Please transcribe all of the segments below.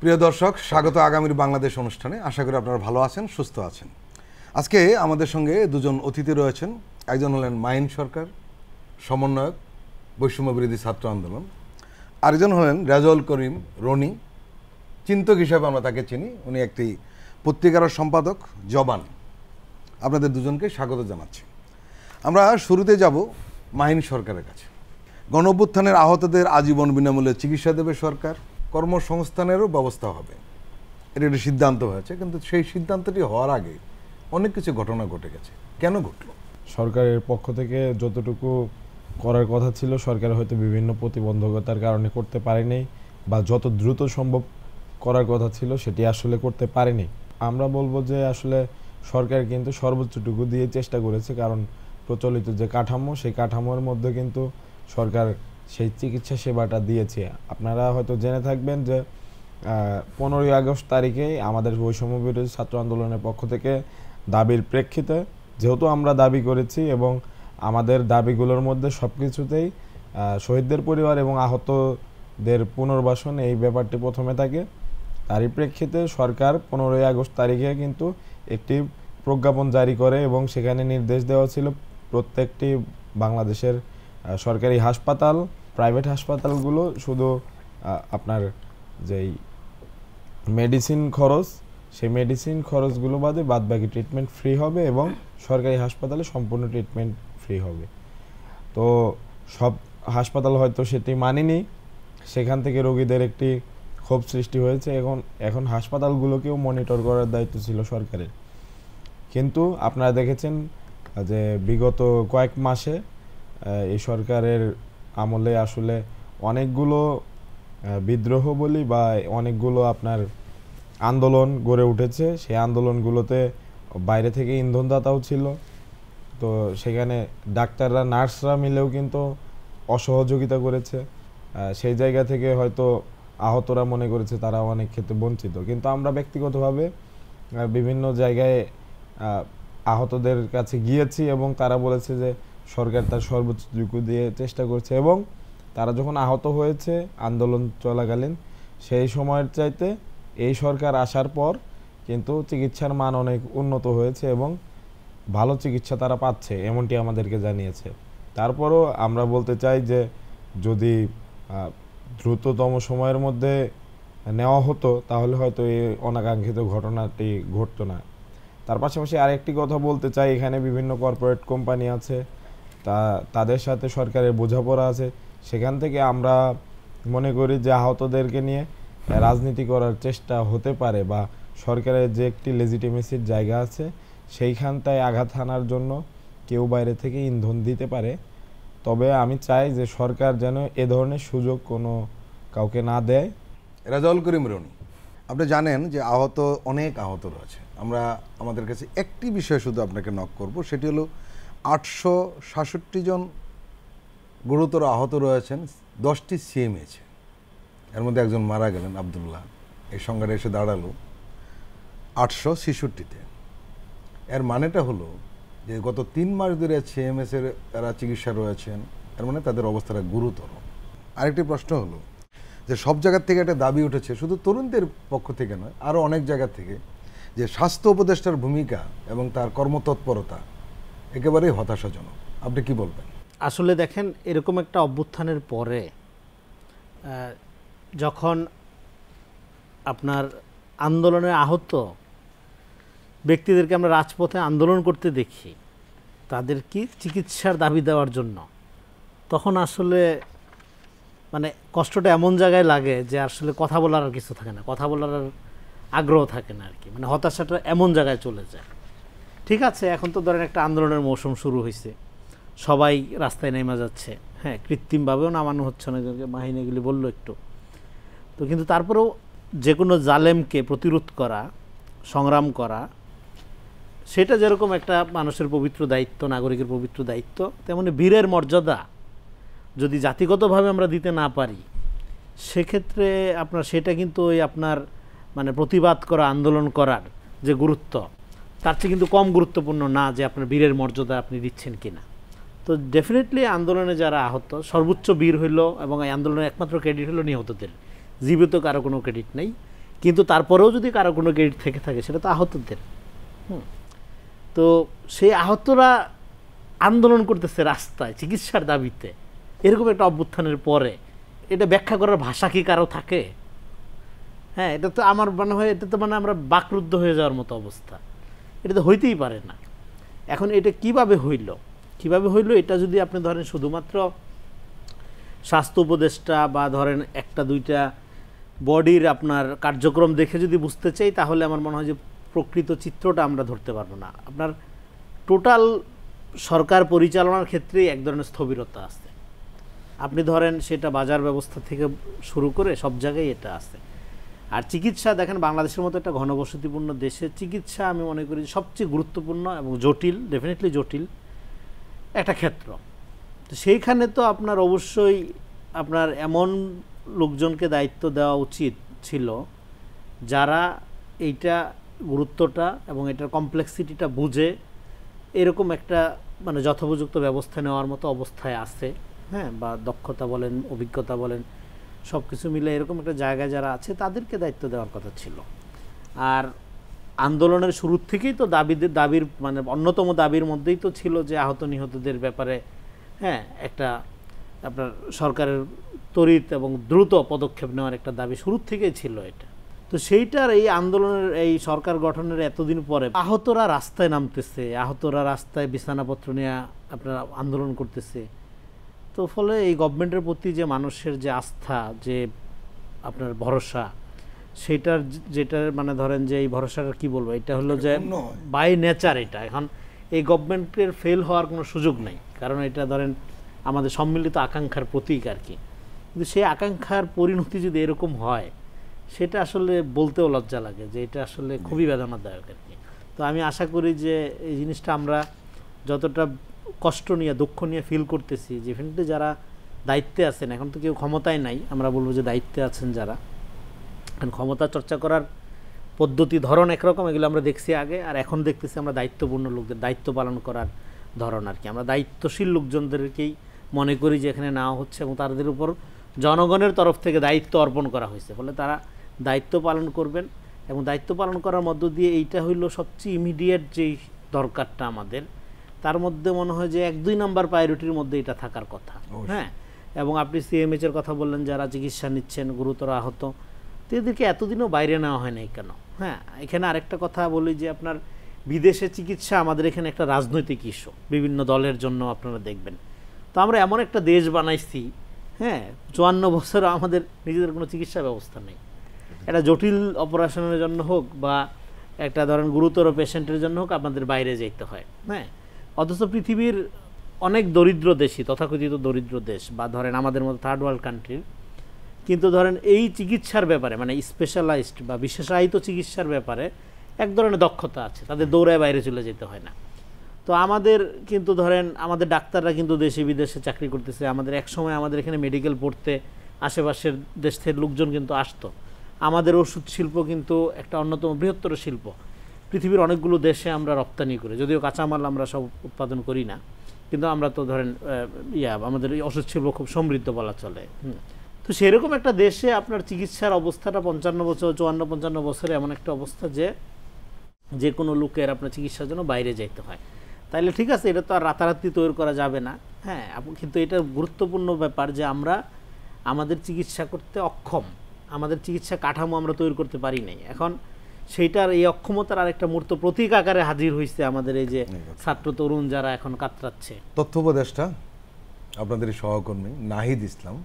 প্রিয় দর্শক স্বাগত আগামীর বাংলাদেশ অনুষ্ঠানে আশা করি আপনারা ভালো আছেন সুস্থ আছেন আজকে আমাদের সঙ্গে দুজন অতিথি রয়েছেন একজন হলেন মাইন সরকার সমন্বয়ক বৈষম্য বিরোধী ছাত্র আন্দোলন আরেকজন হলেন রেজল করিম রনি চিন্তক হিসাবে আমরা তাকে চিনি উনি একটি পত্রিকার সম্পাদক জবান আপনাদের দুজনকে স্বাগত জানাচ্ছি আমরা শুরুতে যাব মাহিন সরকারের কাছে গণ আহতদের আজীবন বিনামূল্যে চিকিৎসা দেবে সরকার কর্মসংস্থানেরও ব্যবস্থা হবে এটা একটা সিদ্ধান্ত হয়েছে কিন্তু সেই সিদ্ধান্তটি হওয়ার আগে অনেক কিছু ঘটনা ঘটে গেছে কেন ঘটলো সরকারের পক্ষ থেকে যতটুকু করার কথা ছিল সরকার হয়তো বিভিন্ন প্রতিবন্ধকতার কারণে করতে পারেনি বা যত দ্রুত সম্ভব করার কথা ছিল সেটি আসলে করতে পারেনি আমরা বলবো যে আসলে সরকার কিন্তু সর্বোচ্চটুকু দিয়ে চেষ্টা করেছে কারণ প্রচলিত যে কাঠামো সেই কাঠামোর মধ্যে কিন্তু সরকার সেই চিকিৎসা সেবাটা দিয়েছে আপনারা হয়তো জেনে থাকবেন যে পনেরোই আগস্ট তারিখেই আমাদের বৈষম্য বিরোধী ছাত্র আন্দোলনের পক্ষ থেকে দাবির প্রেক্ষিতে যেহেতু আমরা দাবি করেছি এবং আমাদের দাবিগুলোর মধ্যে সব কিছুতেই শহীদদের পরিবার এবং আহতদের পুনর্বাসন এই ব্যাপারটি প্রথমে থাকে তারই প্রেক্ষিতে সরকার পনেরোই আগস্ট তারিখে কিন্তু একটি প্রজ্ঞাপন জারি করে এবং সেখানে নির্দেশ দেওয়া ছিল প্রত্যেকটি বাংলাদেশের সরকারি হাসপাতাল প্রাইভেট হাসপাতালগুলো শুধু আপনার যেই মেডিসিন খরচ সেই মেডিসিন খরচগুলো বাদে বাদ বাকি ট্রিটমেন্ট ফ্রি হবে এবং সরকারি হাসপাতালে সম্পূর্ণ ট্রিটমেন্ট ফ্রি হবে তো সব হাসপাতাল হয়তো সেটি মানেনি সেখান থেকে রোগীদের একটি ক্ষোভ সৃষ্টি হয়েছে এখন এখন হাসপাতালগুলোকেও মনিটর করার দায়িত্ব ছিল সরকারের কিন্তু আপনারা দেখেছেন যে বিগত কয়েক মাসে এই সরকারের আমলে আসলে অনেকগুলো বিদ্রোহ বলি বা অনেকগুলো আপনার আন্দোলন গড়ে উঠেছে সেই আন্দোলনগুলোতে বাইরে থেকে ইন্ধনদাতাও ছিল তো সেখানে ডাক্তাররা নার্সরা মিলেও কিন্তু অসহযোগিতা করেছে সেই জায়গা থেকে হয়তো আহতরা মনে করেছে তারা অনেক ক্ষেত্রে বঞ্চিত কিন্তু আমরা ব্যক্তিগতভাবে বিভিন্ন জায়গায় আহতদের কাছে গিয়েছি এবং তারা বলেছে যে সরকার তার সর্বোচ্চ যোগ্য দিয়ে চেষ্টা করছে এবং তারা যখন আহত হয়েছে আন্দোলন চলাকালীন সেই সময়ের চাইতে এই সরকার আসার পর কিন্তু চিকিৎসার মান অনেক উন্নত হয়েছে এবং ভালো চিকিৎসা তারা পাচ্ছে এমনটি আমাদেরকে জানিয়েছে তারপরও আমরা বলতে চাই যে যদি দ্রুততম সময়ের মধ্যে নেওয়া হতো তাহলে হয়তো এই অনাকাঙ্ক্ষিত ঘটনাটি ঘটতো না তার পাশাপাশি আরেকটি কথা বলতে চাই এখানে বিভিন্ন কর্পোরেট কোম্পানি আছে তা তাদের সাথে সরকারের বোঝাপড়া আছে সেখান থেকে আমরা মনে করি যে আহতদেরকে নিয়ে রাজনীতি করার চেষ্টা হতে পারে বা সরকারের যে একটি লেজিটিমেসির জায়গা আছে সেইখানটায় আঘাত হানার জন্য কেউ বাইরে থেকে ইন্ধন দিতে পারে তবে আমি চাই যে সরকার যেন এ ধরনের সুযোগ কোনো কাউকে না দেয় রাজাউল করিম রনি আপনি জানেন যে আহত অনেক আহত রয়েছে আমরা আমাদের কাছে একটি বিষয় শুধু আপনাকে নক করব সেটি হলো আটশো সাতষট্টি জন গুরুতর আহত রয়েছেন দশটি এছে এর মধ্যে একজন মারা গেলেন আবদুল্লাহ এই সংঘাটে এসে দাঁড়ালো আটশো ছেষট্টিতে এর মানেটা হলো যে গত তিন মাস ধরে এর তারা চিকিৎসা রয়েছেন এর মানে তাদের অবস্থাটা গুরুতর আরেকটি প্রশ্ন হলো যে সব জায়গার থেকে একটা দাবি উঠেছে শুধু তরুণদের পক্ষ থেকে নয় আরও অনেক জায়গা থেকে যে স্বাস্থ্য উপদেষ্টার ভূমিকা এবং তার কর্মতৎপরতা একেবারেই হতাশাজনক আপনি কি বলবেন আসলে দেখেন এরকম একটা অভ্যুত্থানের পরে যখন আপনার আন্দোলনে আহত ব্যক্তিদেরকে আমরা রাজপথে আন্দোলন করতে দেখি তাদের কি চিকিৎসার দাবি দেওয়ার জন্য তখন আসলে মানে কষ্টটা এমন জায়গায় লাগে যে আসলে কথা বলার আর কিছু থাকে না কথা বলার আর আগ্রহ থাকে না আর কি মানে হতাশাটা এমন জায়গায় চলে যায় ঠিক আছে এখন তো ধরেন একটা আন্দোলনের মৌসুম শুরু হয়েছে সবাই রাস্তায় নেমে যাচ্ছে হ্যাঁ কৃত্রিমভাবেও নামানো হচ্ছে না বাহিনীগুলি বললো একটু তো কিন্তু তারপরেও যে কোনো জালেমকে প্রতিরোধ করা সংগ্রাম করা সেটা যেরকম একটা মানুষের পবিত্র দায়িত্ব নাগরিকের পবিত্র দায়িত্ব তেমনি বীরের মর্যাদা যদি জাতিগতভাবে আমরা দিতে না পারি সেক্ষেত্রে আপনার সেটা কিন্তু ওই আপনার মানে প্রতিবাদ করা আন্দোলন করার যে গুরুত্ব তার চেয়ে কিন্তু কম গুরুত্বপূর্ণ না যে আপনার বীরের মর্যাদা আপনি দিচ্ছেন কি না তো ডেফিনেটলি আন্দোলনে যারা আহত সর্বোচ্চ বীর হইল এবং এই আন্দোলনের একমাত্র ক্রেডিট হলো নিহতদের জীবিত কারো কোনো ক্রেডিট নেই কিন্তু তারপরেও যদি কারো কোনো ক্রেডিট থেকে থাকে সেটা তো আহতদের হুম তো সেই আহতরা আন্দোলন করতেছে রাস্তায় চিকিৎসার দাবিতে এরকম একটা অভ্যুত্থানের পরে এটা ব্যাখ্যা করার ভাষা কি কারো থাকে হ্যাঁ এটা তো আমার মনে হয় এটা তো মানে আমরা বাকরুদ্ধ হয়ে যাওয়ার মতো অবস্থা এটা তো হইতেই পারে না এখন এটা কিভাবে হইল কিভাবে হইল এটা যদি আপনি ধরেন শুধুমাত্র স্বাস্থ্য উপদেষ্টা বা ধরেন একটা দুইটা বডির আপনার কার্যক্রম দেখে যদি বুঝতে চাই তাহলে আমার মনে হয় যে প্রকৃত চিত্রটা আমরা ধরতে পারবো না আপনার টোটাল সরকার পরিচালনার ক্ষেত্রেই এক ধরনের স্থবিরতা আছে আপনি ধরেন সেটা বাজার ব্যবস্থা থেকে শুরু করে সব জায়গায় এটা আছে আর চিকিৎসা দেখেন বাংলাদেশের মতো একটা ঘনবসতিপূর্ণ দেশে চিকিৎসা আমি মনে করি সবচেয়ে গুরুত্বপূর্ণ এবং জটিল ডেফিনেটলি জটিল একটা ক্ষেত্র তো সেইখানে তো আপনার অবশ্যই আপনার এমন লোকজনকে দায়িত্ব দেওয়া উচিত ছিল যারা এইটা গুরুত্বটা এবং এটার কমপ্লেক্সিটিটা বুঝে এরকম একটা মানে যথোপযুক্ত ব্যবস্থা নেওয়ার মতো অবস্থায় আছে হ্যাঁ বা দক্ষতা বলেন অভিজ্ঞতা বলেন সব কিছু মিলে এরকম একটা জায়গায় যারা আছে তাদেরকে দায়িত্ব দেওয়ার কথা ছিল আর আন্দোলনের শুরুর থেকেই তো দাবিদের দাবির মানে অন্যতম দাবির মধ্যেই তো ছিল যে আহত নিহতদের ব্যাপারে হ্যাঁ একটা আপনার সরকারের ত্বরিত এবং দ্রুত পদক্ষেপ নেওয়ার একটা দাবি শুরুর থেকেই ছিল এটা তো সেইটার এই আন্দোলনের এই সরকার গঠনের এতদিন পরে আহতরা রাস্তায় নামতেছে আহতরা রাস্তায় বিছানাপত্র নিয়ে আপনার আন্দোলন করতেছে তো ফলে এই গভর্নমেন্টের প্রতি যে মানুষের যে আস্থা যে আপনার ভরসা সেটার যেটার মানে ধরেন যে এই ভরসাটা কি বলবো এটা হলো যে বাই নেচার এটা এখন এই গভর্নমেন্টের ফেল হওয়ার কোনো সুযোগ নেই কারণ এটা ধরেন আমাদের সম্মিলিত আকাঙ্ক্ষার প্রতীক আর কি কিন্তু সেই আকাঙ্ক্ষার পরিণতি যদি এরকম হয় সেটা আসলে বলতেও লজ্জা লাগে যে এটা আসলে খুবই বেদনাদায়ক আর কি তো আমি আশা করি যে এই জিনিসটা আমরা যতটা কষ্ট নিয়ে দুঃখ নিয়ে ফিল করতেছি যে ফিল্ডে যারা দায়িত্বে আছেন এখন তো কেউ ক্ষমতায় নাই আমরা বলবো যে দায়িত্বে আছেন যারা এখন ক্ষমতা চর্চা করার পদ্ধতি ধরন একরকম এগুলো আমরা দেখছি আগে আর এখন দেখতেছি আমরা দায়িত্বপূর্ণ লোকদের দায়িত্ব পালন করার ধরন আর কি আমরা দায়িত্বশীল লোকজনদেরকেই মনে করি যে এখানে নেওয়া হচ্ছে এবং তাদের উপর জনগণের তরফ থেকে দায়িত্ব অর্পণ করা হয়েছে ফলে তারা দায়িত্ব পালন করবেন এবং দায়িত্ব পালন করার মধ্য দিয়ে এইটা হইল সবচেয়ে ইমিডিয়েট যেই দরকারটা আমাদের তার মধ্যে মনে হয় যে এক দুই নাম্বার প্রায়োরিটির মধ্যে এটা থাকার কথা হ্যাঁ এবং আপনি সিএমএইচ এর কথা বললেন যারা চিকিৎসা নিচ্ছেন গুরুতর আহত তো এদেরকে এতদিনও বাইরে নেওয়া হয় নাই কেন হ্যাঁ এখানে আরেকটা কথা বলি যে আপনার বিদেশে চিকিৎসা আমাদের এখানে একটা রাজনৈতিক ইস্যু বিভিন্ন দলের জন্য আপনারা দেখবেন তো আমরা এমন একটা দেশ বানাইছি হ্যাঁ চুয়ান্ন বছর আমাদের নিজেদের কোনো চিকিৎসা ব্যবস্থা নেই একটা জটিল অপারেশনের জন্য হোক বা একটা ধরেন গুরুতর পেশেন্টের জন্য হোক আপনাদের বাইরে যেতে হয় হ্যাঁ অথচ পৃথিবীর অনেক দরিদ্র দেশই তথাকথিত দরিদ্র দেশ বা ধরেন আমাদের মতো থার্ড ওয়ার্ল্ড কান্ট্রির কিন্তু ধরেন এই চিকিৎসার ব্যাপারে মানে স্পেশালাইজড বা বিশেষায়িত চিকিৎসার ব্যাপারে এক ধরনের দক্ষতা আছে তাদের দৌড়ায় বাইরে চলে যেতে হয় না তো আমাদের কিন্তু ধরেন আমাদের ডাক্তাররা কিন্তু দেশে বিদেশে চাকরি করতেছে আমাদের এক সময় আমাদের এখানে মেডিকেল পড়তে আশেপাশের দেশের লোকজন কিন্তু আসতো আমাদের ওষুধ শিল্প কিন্তু একটা অন্যতম বৃহত্তর শিল্প পৃথিবীর অনেকগুলো দেশে আমরা রপ্তানি করি যদিও কাঁচামাল আমরা সব উৎপাদন করি না কিন্তু আমরা তো ধরেন ইয়া আমাদের ওষুধ শিল্প খুব সমৃদ্ধ বলা চলে তো সেরকম একটা দেশে আপনার চিকিৎসার অবস্থাটা পঞ্চান্ন বছর চুয়ান্ন পঞ্চান্ন বছরে এমন একটা অবস্থা যে যে কোনো লোকের আপনার চিকিৎসার জন্য বাইরে যাইতে হয় তাইলে ঠিক আছে এটা তো আর রাতারাতি তৈরি করা যাবে না হ্যাঁ কিন্তু এটা গুরুত্বপূর্ণ ব্যাপার যে আমরা আমাদের চিকিৎসা করতে অক্ষম আমাদের চিকিৎসা কাঠামো আমরা তৈরি করতে পারি নাই এখন সেইটার এই অক্ষমতার আরেকটা মূর্ত প্রতীক আকারে হাজির হয়েছে আমাদের এই যে ছাত্র তরুণ যারা এখন কাতরাচ্ছে তথ্য উপদেষ্টা আপনাদের সহকর্মী নাহিদ ইসলাম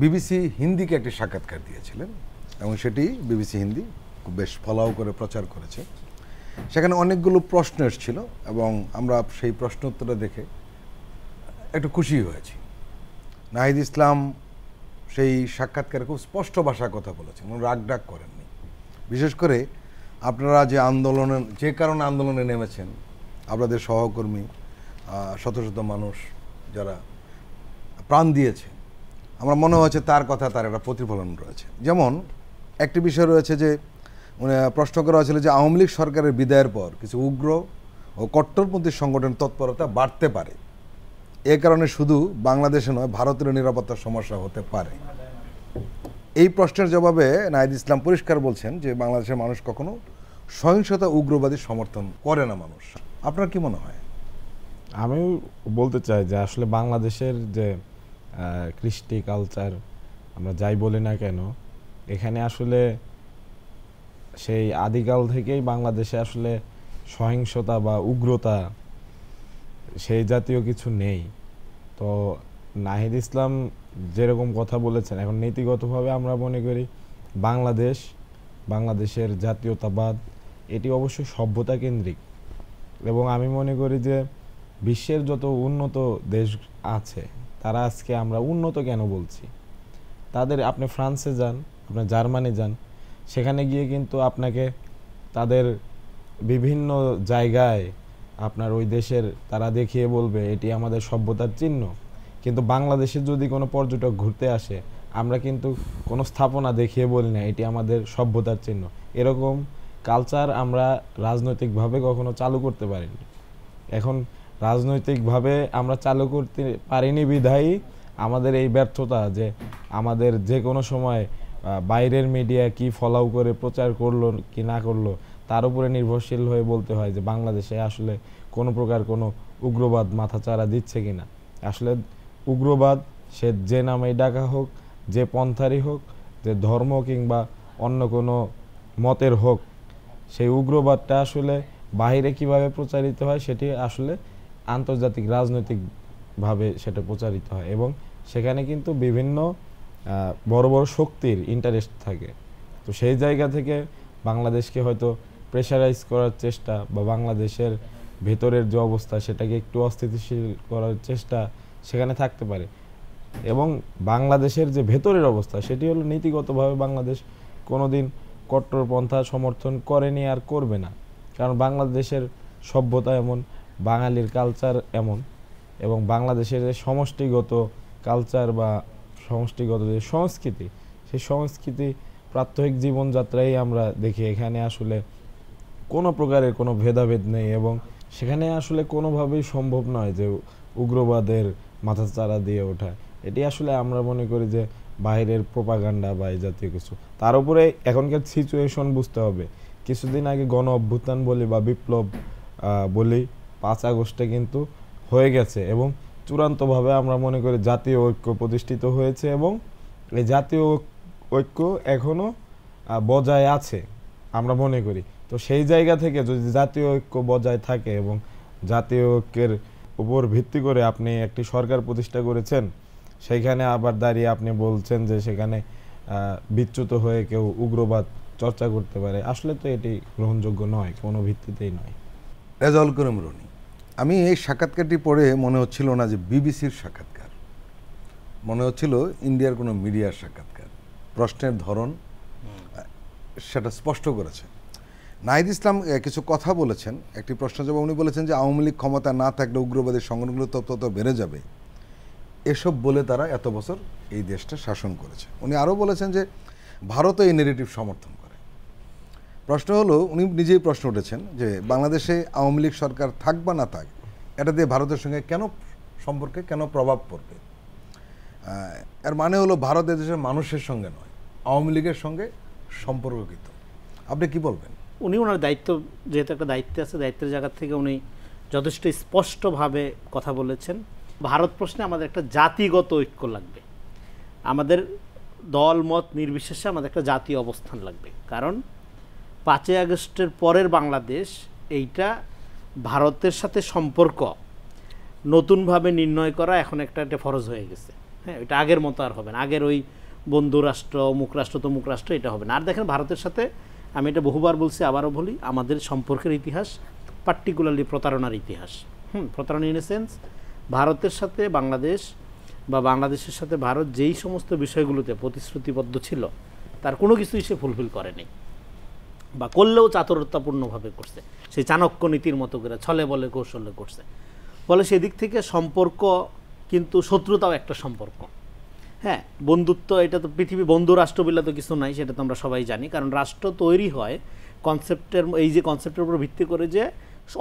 বিবিসি হিন্দিকে একটি সাক্ষাৎকার দিয়েছিলেন এবং সেটি বিবিসি হিন্দি বেশ ফলাও করে প্রচার করেছে সেখানে অনেকগুলো প্রশ্ন এসেছিল এবং আমরা সেই প্রশ্নোত্তরটা দেখে একটু খুশি হয়েছি নাহিদ ইসলাম সেই সাক্ষাৎকারে খুব স্পষ্ট ভাষা কথা বলেছেন রাগ ডাক করেন বিশেষ করে আপনারা যে আন্দোলনের যে কারণে আন্দোলনে নেমেছেন আপনাদের সহকর্মী শত শত মানুষ যারা প্রাণ দিয়েছে আমার মনে হচ্ছে তার কথা তার একটা প্রতিফলন রয়েছে যেমন একটি বিষয় রয়েছে যে প্রশ্ন করা হয়েছিল যে আওয়ামী লীগ সরকারের বিদায়ের পর কিছু উগ্র ও কট্টরপন্থী সংগঠন তৎপরতা বাড়তে পারে এ কারণে শুধু বাংলাদেশে নয় ভারতের নিরাপত্তার সমস্যা হতে পারে এই প্রশ্নের জবাবে নাহিদ ইসলাম পরিষ্কার বলছেন যে বাংলাদেশের মানুষ কখনো সহিংসতা উগ্রবাদী সমর্থন করে না মানুষ আপনার কি মনে হয় আমি বলতে চাই যে আসলে বাংলাদেশের যে কৃষ্টি কালচার আমরা যাই বলি না কেন এখানে আসলে সেই আদিকাল থেকেই বাংলাদেশে আসলে সহিংসতা বা উগ্রতা সেই জাতীয় কিছু নেই তো নাহিদ ইসলাম যেরকম কথা বলেছেন এখন নীতিগতভাবে আমরা মনে করি বাংলাদেশ বাংলাদেশের জাতীয়তাবাদ এটি অবশ্য সভ্যতা কেন্দ্রিক এবং আমি মনে করি যে বিশ্বের যত উন্নত দেশ আছে তারা আজকে আমরা উন্নত কেন বলছি তাদের আপনি ফ্রান্সে যান আপনি জার্মানি যান সেখানে গিয়ে কিন্তু আপনাকে তাদের বিভিন্ন জায়গায় আপনার ওই দেশের তারা দেখিয়ে বলবে এটি আমাদের সভ্যতার চিহ্ন কিন্তু বাংলাদেশে যদি কোনো পর্যটক ঘুরতে আসে আমরা কিন্তু কোনো স্থাপনা দেখিয়ে বলি না এটি আমাদের সভ্যতার চিহ্ন এরকম কালচার আমরা রাজনৈতিকভাবে কখনো চালু করতে পারিনি এখন রাজনৈতিকভাবে আমরা চালু করতে পারিনি বিধায়ী আমাদের এই ব্যর্থতা যে আমাদের যে কোনো সময় বাইরের মিডিয়া কি ফলাও করে প্রচার করলো কি না করলো তার উপরে নির্ভরশীল হয়ে বলতে হয় যে বাংলাদেশে আসলে কোনো প্রকার কোনো উগ্রবাদ মাথাচাড়া দিচ্ছে কি না আসলে উগ্রবাদ সে যে নামেই ডাকা হোক যে পন্থারই হোক যে ধর্ম কিংবা অন্য কোনো মতের হোক সেই উগ্রবাদটা আসলে বাহিরে কিভাবে প্রচারিত হয় সেটি আসলে আন্তর্জাতিক রাজনৈতিকভাবে সেটা প্রচারিত হয় এবং সেখানে কিন্তু বিভিন্ন বড় বড় শক্তির ইন্টারেস্ট থাকে তো সেই জায়গা থেকে বাংলাদেশকে হয়তো প্রেশারাইজ করার চেষ্টা বা বাংলাদেশের ভেতরের যে অবস্থা সেটাকে একটু অস্থিতিশীল করার চেষ্টা সেখানে থাকতে পারে এবং বাংলাদেশের যে ভেতরের অবস্থা সেটি হলো নীতিগতভাবে বাংলাদেশ কোনো দিন কট্টরপন্থা সমর্থন করেনি আর করবে না কারণ বাংলাদেশের সভ্যতা এমন বাঙালির কালচার এমন এবং বাংলাদেশের যে সমষ্টিগত কালচার বা সমষ্টিগত যে সংস্কৃতি সেই সংস্কৃতি প্রাত্যহিক জীবনযাত্রাই আমরা দেখি এখানে আসলে কোনো প্রকারের কোনো ভেদাভেদ নেই এবং সেখানে আসলে কোনোভাবেই সম্ভব নয় যে উগ্রবাদের মাথা চারা দিয়ে ওঠায় এটি আসলে আমরা মনে করি যে বাইরের প্রোপাগান্ডা বা এই জাতীয় কিছু তার উপরে এখনকার সিচুয়েশন বুঝতে হবে কিছুদিন আগে গণ অভ্যুত্থান বলি বা বিপ্লব বলি পাঁচ আগস্টে কিন্তু হয়ে গেছে এবং চূড়ান্তভাবে আমরা মনে করি জাতীয় ঐক্য প্রতিষ্ঠিত হয়েছে এবং এই জাতীয় ঐক্য এখনও বজায় আছে আমরা মনে করি তো সেই জায়গা থেকে যদি জাতীয় ঐক্য বজায় থাকে এবং জাতীয় ঐক্যের উপর ভিত্তি করে আপনি একটি সরকার প্রতিষ্ঠা করেছেন সেইখানে আবার দাঁড়িয়ে আপনি বলছেন যে সেখানে বিচ্যুত হয়ে কেউ উগ্রবাদ চর্চা করতে পারে আসলে তো এটি গ্রহণযোগ্য নয় কোনো ভিত্তিতেই নয় রেজাউল করিম রনি আমি এই সাক্ষাৎকারটি পড়ে মনে হচ্ছিল না যে বিবিসির সাক্ষাৎকার মনে হচ্ছিল ইন্ডিয়ার কোনো মিডিয়ার সাক্ষাৎকার প্রশ্নের ধরন সেটা স্পষ্ট করেছে নাহিদ ইসলাম কিছু কথা বলেছেন একটি প্রশ্ন যাবে উনি বলেছেন যে আওয়ামী লীগ ক্ষমতা না থাকলে উগ্রবাদের সংগঠনগুলো তত তত বেড়ে যাবে এসব বলে তারা এত বছর এই দেশটা শাসন করেছে উনি আরও বলেছেন যে ভারতও এই নেগেটিভ সমর্থন করে প্রশ্ন হলো উনি নিজেই প্রশ্ন উঠেছেন যে বাংলাদেশে আওয়ামী লীগ সরকার থাক বা না থাক এটা দিয়ে ভারতের সঙ্গে কেন সম্পর্কে কেন প্রভাব পড়বে এর মানে হলো ভারত দেশের মানুষের সঙ্গে নয় আওয়ামী লীগের সঙ্গে সম্পর্ককৃত আপনি কি বলবেন উনি ওনার দায়িত্ব যেহেতু একটা দায়িত্বে আছে দায়িত্বের জায়গা থেকে উনি যথেষ্ট স্পষ্টভাবে কথা বলেছেন ভারত প্রশ্নে আমাদের একটা জাতিগত ঐক্য লাগবে আমাদের দল মত নির্বিশেষে আমাদের একটা জাতীয় অবস্থান লাগবে কারণ পাঁচই আগস্টের পরের বাংলাদেশ এইটা ভারতের সাথে সম্পর্ক নতুনভাবে নির্ণয় করা এখন একটা একটা ফরজ হয়ে গেছে হ্যাঁ এটা আগের মতো আর হবে না আগের ওই বন্ধুরাষ্ট্র রাষ্ট্র অমুক রাষ্ট্র তমুক রাষ্ট্র এটা হবে না আর দেখেন ভারতের সাথে আমি এটা বহুবার বলছি আবারও বলি আমাদের সম্পর্কের ইতিহাস পার্টিকুলারলি প্রতারণার ইতিহাস হুম প্রতারণা ইন এ সেন্স ভারতের সাথে বাংলাদেশ বা বাংলাদেশের সাথে ভারত যেই সমস্ত বিষয়গুলোতে প্রতিশ্রুতিবদ্ধ ছিল তার কোনো কিছুই সে ফুলফিল করেনি বা করলেও চাতরতাপূর্ণভাবে করছে সেই চাণক্য নীতির মতো করে ছলে বলে কৌশলে করছে ফলে সেদিক থেকে সম্পর্ক কিন্তু শত্রুতাও একটা সম্পর্ক হ্যাঁ বন্ধুত্ব এটা তো পৃথিবী বন্ধু রাষ্ট্র বলে তো কিছু নাই সেটা তো আমরা সবাই জানি কারণ রাষ্ট্র তৈরি হয় কনসেপ্টের এই যে কনসেপ্টের উপর ভিত্তি করে যে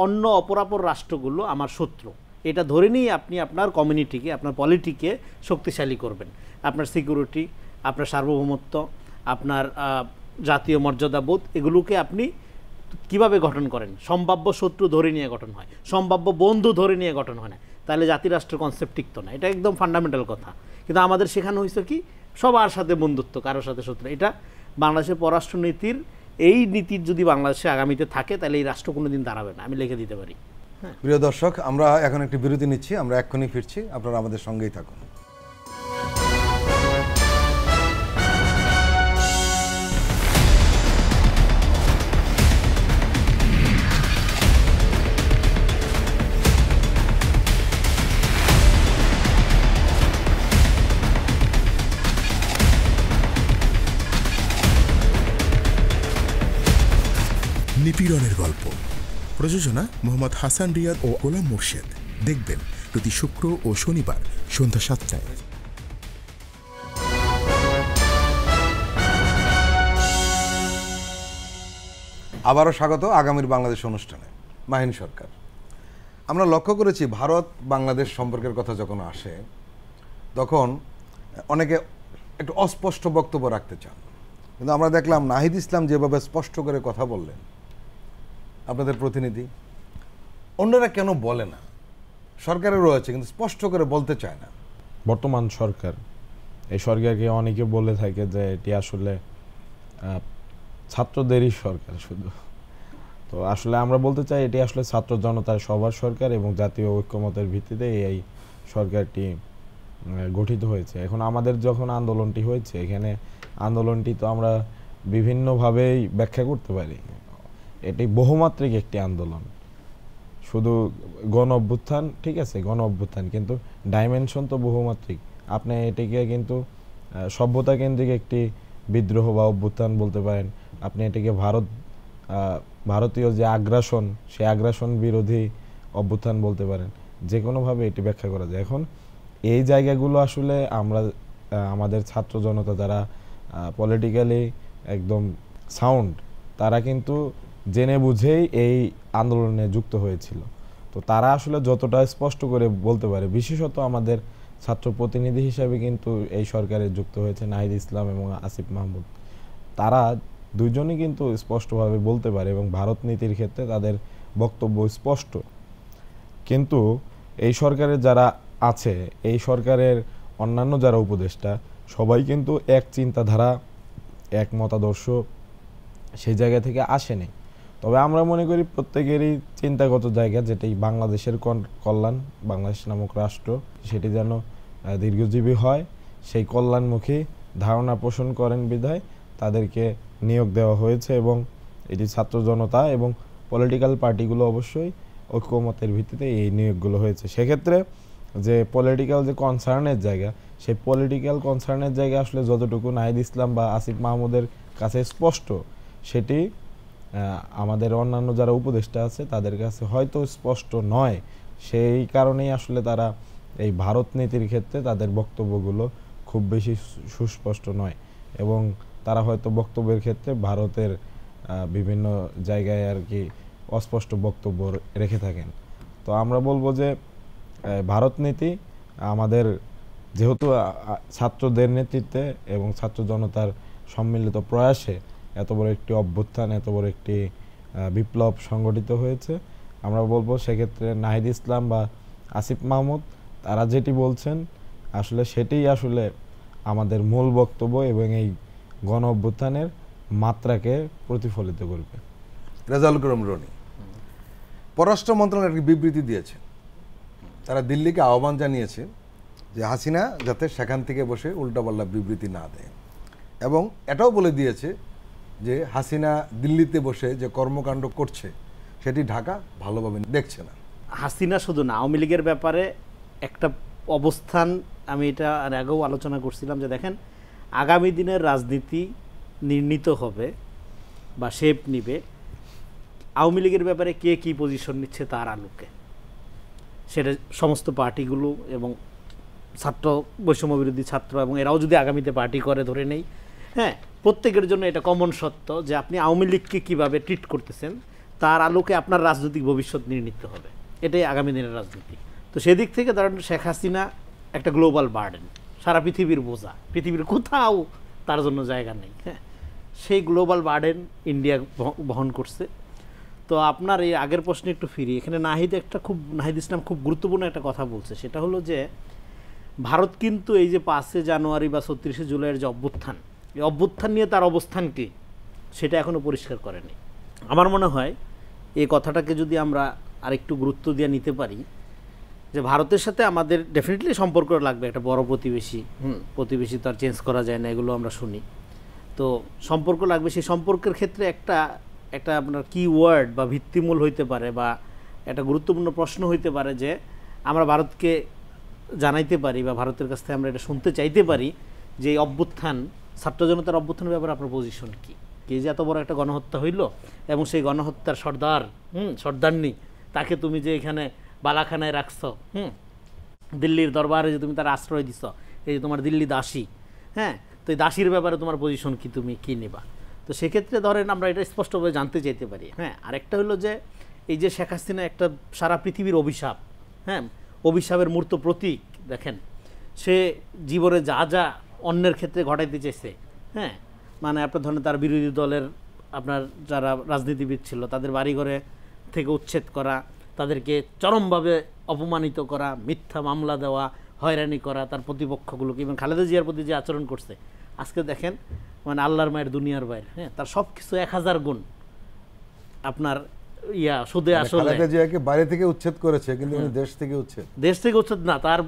অন্য অপরাপর রাষ্ট্রগুলো আমার শত্রু এটা ধরে নিয়ে আপনি আপনার কমিউনিটিকে আপনার পলিটিকে শক্তিশালী করবেন আপনার সিকিউরিটি আপনার সার্বভৌমত্ব আপনার জাতীয় মর্যাদাবোধ এগুলোকে আপনি কিভাবে গঠন করেন সম্ভাব্য শত্রু ধরে নিয়ে গঠন হয় সম্ভাব্য বন্ধু ধরে নিয়ে গঠন হয় না তাহলে জাতিরাষ্ট্র কনসেপ্ট তো না এটা একদম ফান্ডামেন্টাল কথা কিন্তু আমাদের সেখানে হয়েছে কি সবার সাথে বন্ধুত্ব কারোর সাথে শত্রু এটা বাংলাদেশের পররাষ্ট্রনীতির এই নীতির যদি বাংলাদেশে আগামীতে থাকে তাহলে এই রাষ্ট্র কোনো দিন দাঁড়াবে না আমি লিখে দিতে পারি প্রিয় দর্শক আমরা এখন একটি বিরতি নিচ্ছি আমরা এক্ষুনি ফিরছি আপনারা আমাদের সঙ্গেই থাকুন নিপীড়নের গল্প প্রযোজনা মোহাম্মদ হাসান রিয়াদ ও গোলাম মোর্শেদ দেখবেন প্রতি শুক্র ও শনিবার সন্ধ্যা সাতটায় আবারও স্বাগত আগামীর বাংলাদেশ অনুষ্ঠানে মাহিন সরকার আমরা লক্ষ্য করেছি ভারত বাংলাদেশ সম্পর্কের কথা যখন আসে তখন অনেকে একটু অস্পষ্ট বক্তব্য রাখতে চান কিন্তু আমরা দেখলাম নাহিদ ইসলাম যেভাবে স্পষ্ট করে কথা বললেন আপনাদের প্রতিনিধি অন্যরা কেন বলে না সরকারের রয়েছে কিন্তু স্পষ্ট করে বলতে চায় না বর্তমান সরকার এই সরকারকে অনেকে বলে থাকে যে এটি আসলে ছাত্রদেরই সরকার শুধু তো আসলে আমরা বলতে চাই এটি আসলে ছাত্র জনতার সবার সরকার এবং জাতীয় ঐক্যমতের ভিত্তিতে এই সরকারটি গঠিত হয়েছে এখন আমাদের যখন আন্দোলনটি হয়েছে এখানে আন্দোলনটি তো আমরা বিভিন্নভাবেই ব্যাখ্যা করতে পারি এটি বহুমাত্রিক একটি আন্দোলন শুধু গণ অভ্যুত্থান ঠিক আছে গণ অভ্যুত্থান কিন্তু ডাইমেনশন তো বহুমাত্রিক আপনি এটিকে কিন্তু সভ্যতা কেন্দ্রিক একটি বিদ্রোহ বা অভ্যুত্থান বলতে পারেন আপনি এটিকে ভারত ভারতীয় যে আগ্রাসন সে আগ্রাসন বিরোধী অভ্যুত্থান বলতে পারেন যে কোনোভাবে এটি ব্যাখ্যা করা যায় এখন এই জায়গাগুলো আসলে আমরা আমাদের ছাত্র জনতা যারা পলিটিক্যালি একদম সাউন্ড তারা কিন্তু জেনে বুঝেই এই আন্দোলনে যুক্ত হয়েছিল তো তারা আসলে যতটা স্পষ্ট করে বলতে পারে বিশেষত আমাদের ছাত্র প্রতিনিধি হিসাবে কিন্তু এই সরকারে যুক্ত হয়েছে নাহিদ ইসলাম এবং আসিফ মাহমুদ তারা দুজনই কিন্তু স্পষ্টভাবে বলতে পারে এবং ভারত নীতির ক্ষেত্রে তাদের বক্তব্য স্পষ্ট কিন্তু এই সরকারের যারা আছে এই সরকারের অন্যান্য যারা উপদেষ্টা সবাই কিন্তু এক চিন্তাধারা এক মতাদর্শ সেই জায়গা থেকে আসেনি তবে আমরা মনে করি প্রত্যেকেরই চিন্তাগত জায়গা যেটি বাংলাদেশের কল্যাণ বাংলাদেশ নামক রাষ্ট্র সেটি যেন দীর্ঘজীবী হয় সেই কল্যাণমুখী ধারণা পোষণ করেন বিধায় তাদেরকে নিয়োগ দেওয়া হয়েছে এবং এটি ছাত্র জনতা এবং পলিটিক্যাল পার্টিগুলো অবশ্যই ঐক্যমতের ভিত্তিতে এই নিয়োগগুলো হয়েছে সেক্ষেত্রে যে পলিটিক্যাল যে কনসার্নের জায়গা সেই পলিটিক্যাল কনসার্নের জায়গা আসলে যতটুকু নাহিদ ইসলাম বা আসিফ মাহমুদের কাছে স্পষ্ট সেটি আমাদের অন্যান্য যারা উপদেষ্টা আছে তাদের কাছে হয়তো স্পষ্ট নয় সেই কারণেই আসলে তারা এই ভারত নীতির ক্ষেত্রে তাদের বক্তব্যগুলো খুব বেশি সুস্পষ্ট নয় এবং তারা হয়তো বক্তব্যের ক্ষেত্রে ভারতের বিভিন্ন জায়গায় আর কি অস্পষ্ট বক্তব্য রেখে থাকেন তো আমরা বলবো যে ভারত নীতি আমাদের যেহেতু ছাত্রদের নেতৃত্বে এবং ছাত্র জনতার সম্মিলিত প্রয়াসে এত বড় একটি অভ্যুত্থান এত বড় একটি বিপ্লব সংগঠিত হয়েছে আমরা বলবো সেক্ষেত্রে নাহিদ ইসলাম বা আসিফ মাহমুদ তারা যেটি বলছেন আসলে সেটি আসলে আমাদের মূল বক্তব্য এবং এই গণ অভ্যুত্থানের মাত্রাকে প্রতিফলিত করবে রেজাল করম রনি পররাষ্ট্র মন্ত্রণালয় একটি বিবৃতি দিয়েছে তারা দিল্লিকে আহ্বান জানিয়েছে যে হাসিনা যাতে সেখান থেকে বসে উল্টাপাল্লা বিবৃতি না দেয় এবং এটাও বলে দিয়েছে যে হাসিনা দিল্লিতে বসে যে কর্মকাণ্ড করছে সেটি ঢাকা ভালোভাবে দেখছে না হাসিনা শুধু না আওয়ামী লীগের ব্যাপারে একটা অবস্থান আমি এটা আর আগেও আলোচনা করছিলাম যে দেখেন আগামী দিনের রাজনীতি নির্ণীত হবে বা শেপ নিবে আওয়ামী লীগের ব্যাপারে কে কি পজিশন নিচ্ছে তার আলোকে সেটা সমস্ত পার্টিগুলো এবং ছাত্র বৈষম্য বিরোধী ছাত্র এবং এরাও যদি আগামীতে পার্টি করে ধরে নেই হ্যাঁ প্রত্যেকের জন্য এটা কমন সত্য যে আপনি আওয়ামী লীগকে কীভাবে ট্রিট করতেছেন তার আলোকে আপনার রাজনৈতিক ভবিষ্যৎ নির্ণীত হবে এটাই আগামী দিনের রাজনীতি তো সেদিক থেকে ধরেন শেখ হাসিনা একটা গ্লোবাল বার্ডেন সারা পৃথিবীর বোঝা পৃথিবীর কোথাও তার জন্য জায়গা নেই হ্যাঁ সেই গ্লোবাল বার্ডেন ইন্ডিয়া বহন করছে তো আপনার এই আগের প্রশ্নে একটু ফিরি এখানে নাহিদ একটা খুব নাহিদ ইসলাম খুব গুরুত্বপূর্ণ একটা কথা বলছে সেটা হলো যে ভারত কিন্তু এই যে পাঁচে জানুয়ারি বা ছত্রিশে জুলাইয়ের যে অভ্যুত্থান অভ্যুত্থান নিয়ে তার অবস্থান কী সেটা এখনও পরিষ্কার করেনি আমার মনে হয় এই কথাটাকে যদি আমরা আরেকটু গুরুত্ব দিয়ে নিতে পারি যে ভারতের সাথে আমাদের ডেফিনেটলি সম্পর্ক লাগবে একটা বড় প্রতিবেশী প্রতিবেশী তো আর চেঞ্জ করা যায় না এগুলো আমরা শুনি তো সম্পর্ক লাগবে সেই সম্পর্কের ক্ষেত্রে একটা একটা আপনার কি ওয়ার্ড বা ভিত্তিমূল হইতে পারে বা একটা গুরুত্বপূর্ণ প্রশ্ন হইতে পারে যে আমরা ভারতকে জানাইতে পারি বা ভারতের কাছ থেকে আমরা এটা শুনতে চাইতে পারি যে অভ্যুত্থান ছাত্র জনতার অভ্যুত্থানের ব্যাপারে আপনার পজিশন কি কে যে এত বড় একটা গণহত্যা হইল এবং সেই গণহত্যার সর্দার হুম সর্দারনি তাকে তুমি যে এখানে বালাখানায় রাখছ হুম দিল্লির দরবারে যে তুমি তার আশ্রয় দিছ এই যে তোমার দিল্লি দাসী হ্যাঁ তো এই দাসীর ব্যাপারে তোমার পজিশন কি তুমি কী নেবা তো সেক্ষেত্রে ধরেন আমরা এটা স্পষ্টভাবে জানতে চাইতে পারি হ্যাঁ আরেকটা হলো যে এই যে শেখ হাসিনা একটা সারা পৃথিবীর অভিশাপ হ্যাঁ অভিশাপের মূর্ত প্রতীক দেখেন সে জীবনে যা যা অন্যের ক্ষেত্রে ঘটাইতে চাইছে হ্যাঁ মানে আপনার ধরেন তার বিরোধী দলের আপনার যারা রাজনীতিবিদ ছিল তাদের বাড়িঘরে থেকে উচ্ছেদ করা তাদেরকে চরমভাবে অপমানিত করা মিথ্যা মামলা দেওয়া হয়রানি করা তার প্রতিপক্ষগুলোকে এবং খালেদা জিয়ার প্রতি যে আচরণ করছে আজকে দেখেন মানে আল্লাহর মায়ের দুনিয়ার বাইরে হ্যাঁ তার সব কিছু এক হাজার গুণ আপনার ইয়া সুদে মানে আসলে বাইরে থেকে উচ্ছেদ করেছে কিন্তু হ্যাঁ। দেশ থেকে উচ্ছেদ দেশ থেকে উচ্ছেদ না তার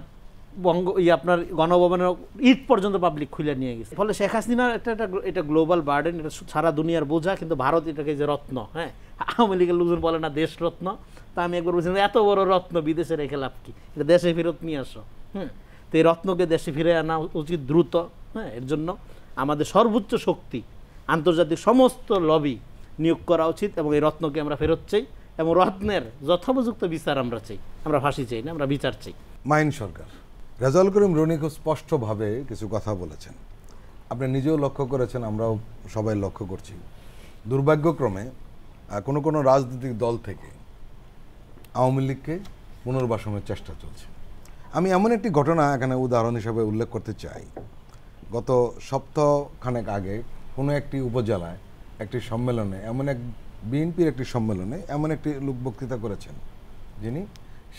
বঙ্গ ই ইয়ে আপনার গণভবনের ঈদ পর্যন্ত পাবলিক খুলে নিয়ে গেছে ফলে শেখ হাসিনার একটা একটা এটা গ্লোবাল বার্ডেন এটা সারা দুনিয়ার বোঝা কিন্তু ভারত এটাকে যে রত্ন হ্যাঁ আওয়ামী লীগের লোকজন বলে না দেশ রত্ন তা আমি একবার বলছি এত বড় রত্ন বিদেশে রেখে লাভ কি এটা দেশে ফেরত নিয়ে আসো হুম তো এই রত্নকে দেশে ফিরে আনা উচিত দ্রুত হ্যাঁ এর জন্য আমাদের সর্বোচ্চ শক্তি আন্তর্জাতিক সমস্ত লবি নিয়োগ করা উচিত এবং এই রত্নকে আমরা ফেরত চাই এবং রত্নের যথোপযুক্ত বিচার আমরা চাই আমরা ফাঁসি চাই না আমরা বিচার চাই মাইন সরকার রেজাল করিম রনি খুব স্পষ্টভাবে কিছু কথা বলেছেন আপনি নিজেও লক্ষ্য করেছেন আমরাও সবাই লক্ষ্য করছি দুর্ভাগ্যক্রমে কোনো কোনো রাজনৈতিক দল থেকে আওয়ামী লীগকে পুনর্বাসনের চেষ্টা চলছে আমি এমন একটি ঘটনা এখানে উদাহরণ হিসাবে উল্লেখ করতে চাই গত সপ্তাহ খানেক আগে কোনো একটি উপজেলায় একটি সম্মেলনে এমন এক বিএনপির একটি সম্মেলনে এমন একটি লোক বক্তৃতা করেছেন যিনি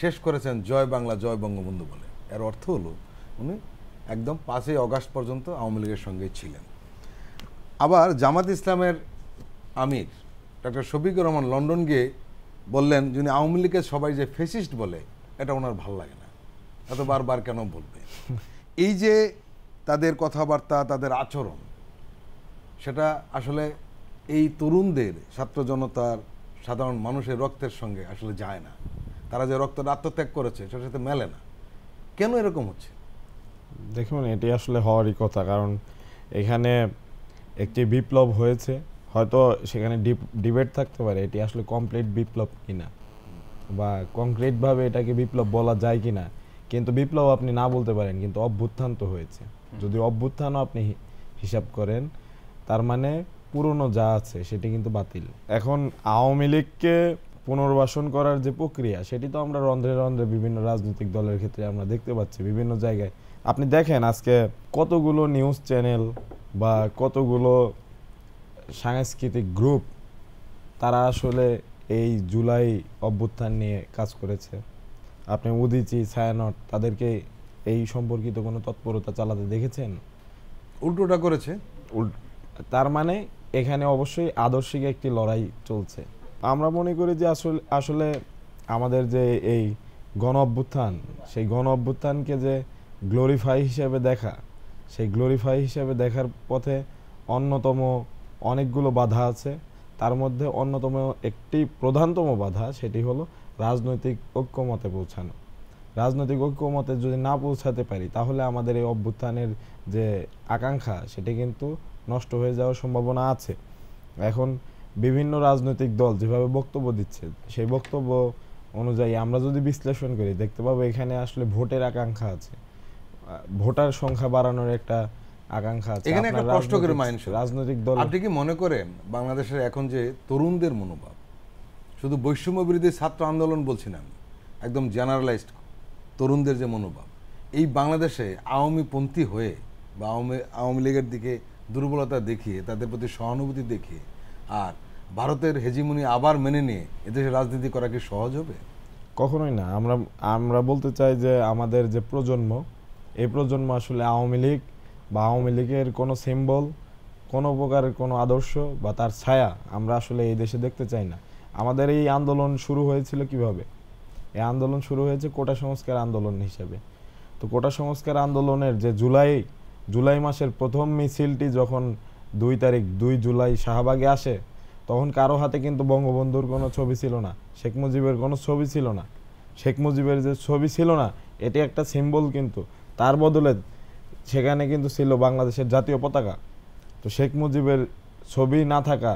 শেষ করেছেন জয় বাংলা জয় বঙ্গবন্ধু বলে এর অর্থ হলো উনি একদম পাঁচই অগাস্ট পর্যন্ত আওয়ামী লীগের সঙ্গে ছিলেন আবার জামাত ইসলামের আমির ডক্টর শফিকুর রহমান লন্ডন গিয়ে বললেন যিনি আওয়ামী লীগের সবাই যে ফেসিস্ট বলে এটা ওনার ভাল লাগে না এত বারবার কেন বলবে এই যে তাদের কথাবার্তা তাদের আচরণ সেটা আসলে এই তরুণদের ছাত্র জনতার সাধারণ মানুষের রক্তের সঙ্গে আসলে যায় না তারা যে রক্তটা আত্মত্যাগ করেছে সেটার সাথে মেলে না কেন এরকম হচ্ছে দেখুন এটি আসলে হওয়ারই কথা কারণ এখানে একটি বিপ্লব হয়েছে হয়তো সেখানে ডিবেট থাকতে পারে এটি আসলে কমপ্লিট বিপ্লব কিনা বা কংক্রিটভাবে এটাকে বিপ্লব বলা যায় কিনা কিন্তু বিপ্লব আপনি না বলতে পারেন কিন্তু অভ্যুত্থান তো হয়েছে যদি অভ্যুত্থানও আপনি হিসাব করেন তার মানে পুরনো যা আছে সেটি কিন্তু বাতিল এখন আওয়ামী লীগকে পুনর্বাসন করার যে প্রক্রিয়া সেটি তো আমরা রন্ধ্রে রন্ধ্রে বিভিন্ন রাজনৈতিক দলের ক্ষেত্রে আমরা দেখতে পাচ্ছি বিভিন্ন জায়গায় আপনি দেখেন আজকে কতগুলো নিউজ চ্যানেল বা কতগুলো সাংস্কৃতিক গ্রুপ তারা আসলে এই জুলাই অভ্যুত্থান নিয়ে কাজ করেছে আপনি উদিচি ছায়ানট তাদেরকে এই সম্পর্কিত কোনো তৎপরতা চালাতে দেখেছেন উল্টোটা করেছে তার মানে এখানে অবশ্যই আদর্শিক একটি লড়াই চলছে আমরা মনে করি যে আসলে আসলে আমাদের যে এই গণ অভ্যুত্থান সেই গণ অভ্যুত্থানকে যে গ্লোরিফাই হিসেবে দেখা সেই গ্লোরিফাই হিসেবে দেখার পথে অন্যতম অনেকগুলো বাধা আছে তার মধ্যে অন্যতম একটি প্রধানতম বাধা সেটি হলো রাজনৈতিক ঐক্যমতে পৌঁছানো রাজনৈতিক ঐক্যমতে যদি না পৌঁছাতে পারি তাহলে আমাদের এই অভ্যুত্থানের যে আকাঙ্ক্ষা সেটি কিন্তু নষ্ট হয়ে যাওয়ার সম্ভাবনা আছে এখন বিভিন্ন রাজনৈতিক দল যেভাবে বক্তব্য দিচ্ছে সেই বক্তব্য অনুযায়ী আমরা যদি বিশ্লেষণ করি দেখতে পাবো এখানে আসলে ভোটের আকাঙ্ক্ষা আছে ভোটার সংখ্যা বাড়ানোর একটা আকাঙ্ক্ষা আছে এখানে একটা কষ্টকর মাইন্ডসেট রাজনৈতিক দল আপনি কি মনে করেন বাংলাদেশের এখন যে তরুণদের মনোভাব শুধু বৈষম্য বিরোধী ছাত্র আন্দোলন বলছি না একদম জেনারেলাইজড তরুণদের যে মনোভাব এই বাংলাদেশে আওয়ামী পন্থী হয়ে বা আওয়ামী আওয়ামী লীগের দিকে দুর্বলতা দেখিয়ে তাদের প্রতি সহানুভূতি দেখিয়ে আর ভারতের হেজিমনি আবার মেনে নিয়ে এদেশে রাজনীতি করা কি সহজ হবে কখনোই না আমরা আমরা বলতে চাই যে আমাদের যে প্রজন্ম এই প্রজন্ম আসলে আওয়ামী লীগ বা আওয়ামী লীগের কোনো সিম্বল কোনো প্রকারের কোনো আদর্শ বা তার ছায়া আমরা আসলে এই দেশে দেখতে চাই না আমাদের এই আন্দোলন শুরু হয়েছিল কিভাবে এই আন্দোলন শুরু হয়েছে কোটা সংস্কার আন্দোলন হিসেবে তো কোটা সংস্কার আন্দোলনের যে জুলাই জুলাই মাসের প্রথম মিছিলটি যখন দুই তারিখ দুই জুলাই শাহবাগে আসে তখন কারো হাতে কিন্তু বঙ্গবন্ধুর কোনো ছবি ছিল না শেখ মুজিবের কোনো ছবি ছিল না শেখ মুজিবের যে ছবি ছিল না এটি একটা সিম্বল কিন্তু তার বদলে সেখানে কিন্তু ছিল বাংলাদেশের জাতীয় পতাকা তো শেখ মুজিবের ছবি না থাকা